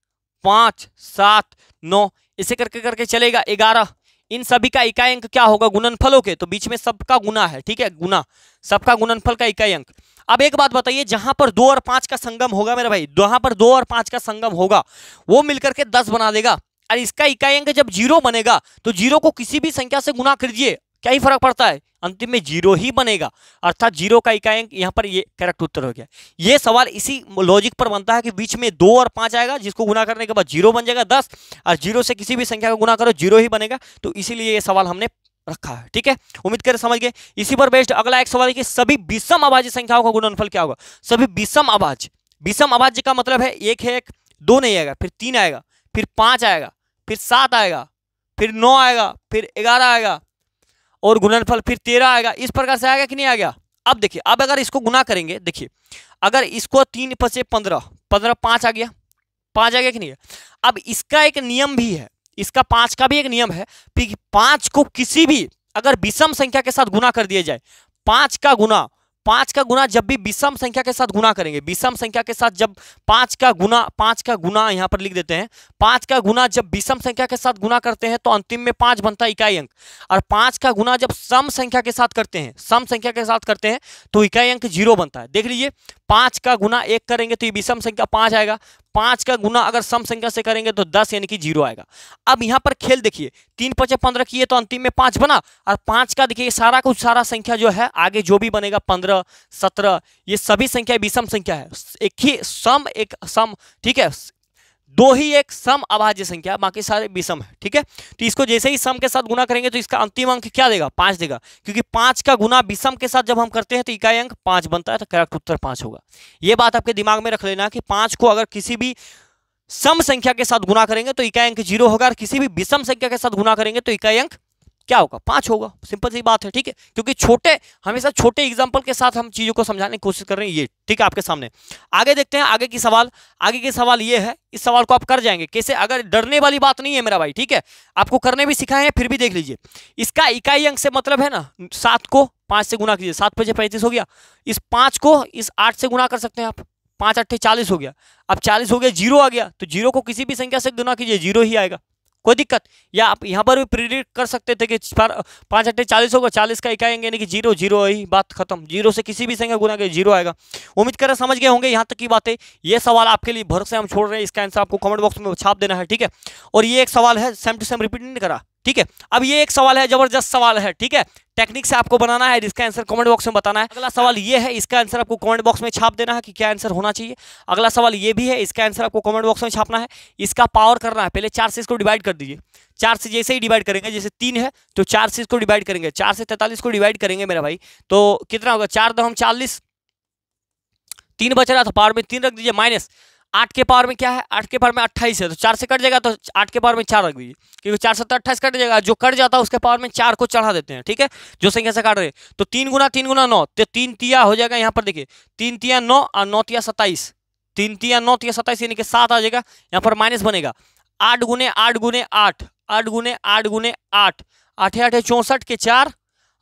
पांच सात नौ इसे करके करके चलेगा ग्यारह इन सभी का इकाई अंक क्या होगा गुणनफलों के तो बीच में सबका गुना है ठीक है गुना सबका गुणनफल का इकाई अंक अब एक बात बताइए जहां पर दो और पांच का संगम होगा मेरा भाई जहां पर दो और पांच का संगम होगा वो मिलकर के दस बना देगा और इसका इकाई अंक जब जीरो बनेगा तो जीरो को किसी भी संख्या से गुना कर दिए क्या ही फर्क पड़ता है अंतिम में जीरो ही बनेगा अर्थात जीरो का इकाई यहाँ पर ये करेक्ट उत्तर हो गया ये सवाल इसी लॉजिक पर बनता है कि बीच में दो और पाँच आएगा जिसको गुना करने के बाद जीरो बन जाएगा दस और जीरो से किसी भी संख्या को गुना करो जीरो ही बनेगा तो इसीलिए ये सवाल हमने रखा है ठीक है उम्मीद करें समझ गए इसी पर बेस्ट अगला एक सवाल है कि सभी विषम आवाजी संख्याओं का गुणनफल क्या होगा सभी विषम आवाज विषम आवाज का मतलब है एक है एक दो नहीं आएगा फिर तीन आएगा फिर पाँच आएगा फिर सात आएगा फिर नौ आएगा फिर ग्यारह आएगा और गुणनफल फिर तेरह आएगा इस प्रकार से आएगा कि नहीं आ गया अब देखिए अब अगर इसको गुना करेंगे देखिए अगर इसको तीन पचे पंद्रह पंद्रह पाँच आ गया पाँच आ गया कि नहीं अब इसका एक नियम भी है इसका पाँच का भी एक नियम है कि पाँच को किसी भी अगर विषम संख्या के साथ गुना कर दिया जाए पाँच का गुना पांच का गुना जब भी विषम संख्या के साथ गुना करेंगे विषम संख्या के साथ जब पांच का गुना पांच का गुना यहां पर लिख देते हैं पांच का गुना जब विषम संख्या के साथ गुना करते हैं तो अंतिम में पांच बनता है इकाई अंक और पांच का गुना जब सम संख्या के साथ करते हैं सम संख्या के साथ करते हैं तो इकाई अंक जीरो बनता है देख लीजिए पांच का गुना एक करेंगे तो ये विषम संख्या पांच आएगा पांच का गुना अगर सम संख्या से करेंगे तो दस यानी कि जीरो आएगा अब यहाँ पर खेल देखिए तीन पचे पंद्रह किए तो अंतिम में पांच बना और पांच का देखिए सारा कुछ सारा संख्या जो है आगे जो भी बनेगा पंद्रह सत्रह ये सभी संख्या विषम संख्या है एक ही सम एक सम ठीक है दो ही एक सम अभाज्य संख्या बाकी सारे विषम है ठीक है तो इसको जैसे ही सम के साथ गुना करेंगे तो इसका अंतिम अंक क्या देगा पांच देगा क्योंकि पांच का गुना विषम के साथ जब हम करते हैं तो इकाई अंक पांच बनता है तो करेक्ट उत्तर पांच होगा ये बात आपके दिमाग में रख लेना कि पांच को अगर किसी भी सम संख्या के साथ गुना करेंगे तो इकाई अंक जीरो होगा और किसी भी विषम संख्या के साथ गुना करेंगे तो इकाई अंक क्या होगा पांच होगा सिंपल सी बात है ठीक है क्योंकि छोटे हमेशा छोटे एग्जाम्पल के साथ हम चीज़ों को समझाने की कोशिश कर रहे हैं ये ठीक है आपके सामने आगे देखते हैं आगे की सवाल आगे के सवाल ये है इस सवाल को आप कर जाएंगे कैसे अगर डरने वाली बात नहीं है मेरा भाई ठीक है आपको करने भी सिखाए हैं फिर भी देख लीजिए इसका इकाई अंक से मतलब है ना सात को पांच से गुना कीजिए सात पचे पैंतीस हो गया इस पांच को इस आठ से गुना कर सकते हैं आप पांच अट्ठे चालीस हो गया अब चालीस हो गया जीरो आ गया तो जीरो को किसी भी संख्या से गुना कीजिए जीरो ही आएगा कोई दिक्कत या आप यहाँ पर भी प्रिडिक्ट कर सकते थे कि पाँच अट्ठे चालीस होगा चालीस का इकाएंगे यानी कि जीरो जीरो ही बात खत्म जीरो से किसी भी संख्या गुना के जीरो आएगा उम्मीद करें समझ गए होंगे यहाँ तक की बातें ये सवाल आपके लिए भरोसे हम छोड़ रहे हैं इसका आंसर आपको कमेंट बॉक्स में छाप देना है ठीक है और ये एक सवाल है सेम टू सेम रिपीट नहीं करा ठीक है अब ये एक सवाल है जबरदस्त सवाल है ठीक है टेक्निक से आपको बनाना है जिसका आंसर कमेंट बॉक्स में बताना है अगला सवाल ये है इसका आंसर आपको कमेंट बॉक्स में छाप देना है कि क्या आंसर होना चाहिए अगला सवाल ये भी है इसका आंसर आपको कमेंट बॉक्स में छापना है इसका पावर करना है पहले चार से इसको डिवाइड कर दीजिए चार से जैसे ही डिवाइड करेंगे जैसे तीन है तो चार से इसको डिवाइड करेंगे चार से तैंतालीस को डिवाइड करेंगे मेरा भाई तो कितना होगा चार दो हम चालीस तीन बच रहा था पावर में तीन रख दीजिए माइनस आठ के पावर में क्या है आठ के पावर में अट्ठाईस है तो चार से कट जाएगा तो आठ के पावर में चार रख दीजिए क्योंकि चार सत्तर अट्ठाईस कट जाएगा जो कट जाता है उसके पावर में चार को चढ़ा देते हैं ठीक है जो संख्या से काट रहे तो तीन गुना तीन गुना नौ तो तीन तिया हो जाएगा यहाँ पर देखिए तीन तिया नौ और नौ तिया सत्ताईस तीन तिया नौ तिया सत्ताईस यानी कि सात आ जाएगा यहाँ पर माइनस बनेगा आठ गुने आठ गुने आठ आठ गुने आठ गुने आठ आठे आठे चौंसठ के चार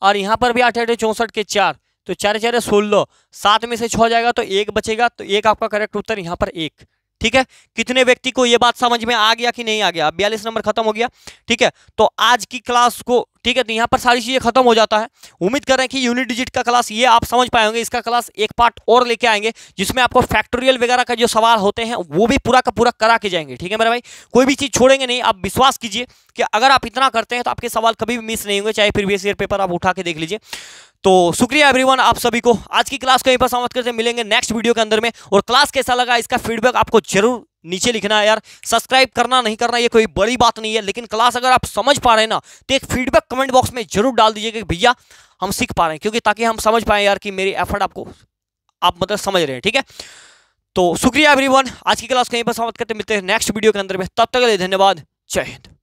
और यहाँ पर भी आठे आठे चौंसठ के चार तो चार चार सोलह सात में से छ जाएगा तो एक बचेगा तो एक आपका करेक्ट उत्तर यहाँ पर एक ठीक है कितने व्यक्ति को यह बात समझ में आ गया कि नहीं आ गया बयालीस नंबर खत्म हो गया ठीक है तो आज की क्लास को ठीक है तो यहाँ पर सारी चीज़ें खत्म हो जाता है उम्मीद कर रहे हैं कि यूनिट डिजिट का क्लास ये आप समझ पाए होंगे इसका क्लास एक पार्ट और लेके आएंगे जिसमें आपको फैक्टोरियल वगैरह का जो सवाल होते हैं वो भी पूरा का पूरा करा के जाएंगे ठीक है मेरा भाई कोई भी चीज़ छोड़ेंगे नहीं आप विश्वास कीजिए कि अगर आप इतना करते हैं तो आपके सवाल कभी भी मिस नहीं होंगे चाहे प्रीवियस ईयर पेपर आप उठा के देख लीजिए तो शुक्रिया एवरीवन आप सभी को आज की क्लास को यहीं पर समाप्त करते मिलेंगे नेक्स्ट वीडियो के अंदर में और क्लास कैसा लगा इसका फीडबैक आपको जरूर नीचे लिखना है यार सब्सक्राइब करना नहीं करना ये कोई बड़ी बात नहीं है लेकिन क्लास अगर आप समझ पा रहे हैं ना तो एक फीडबैक कमेंट बॉक्स में जरूर डाल दीजिए कि भैया हम सीख पा रहे हैं क्योंकि ताकि हम समझ पाएँ यार कि मेरी एफर्ट आपको आप मतलब समझ रहे हैं ठीक है तो शुक्रिया एवरीवन आज की क्लास को यहीं पर समाप्त करते मिलते हैं नेक्स्ट वीडियो के अंदर में तब तक के लिए धन्यवाद जय हिंद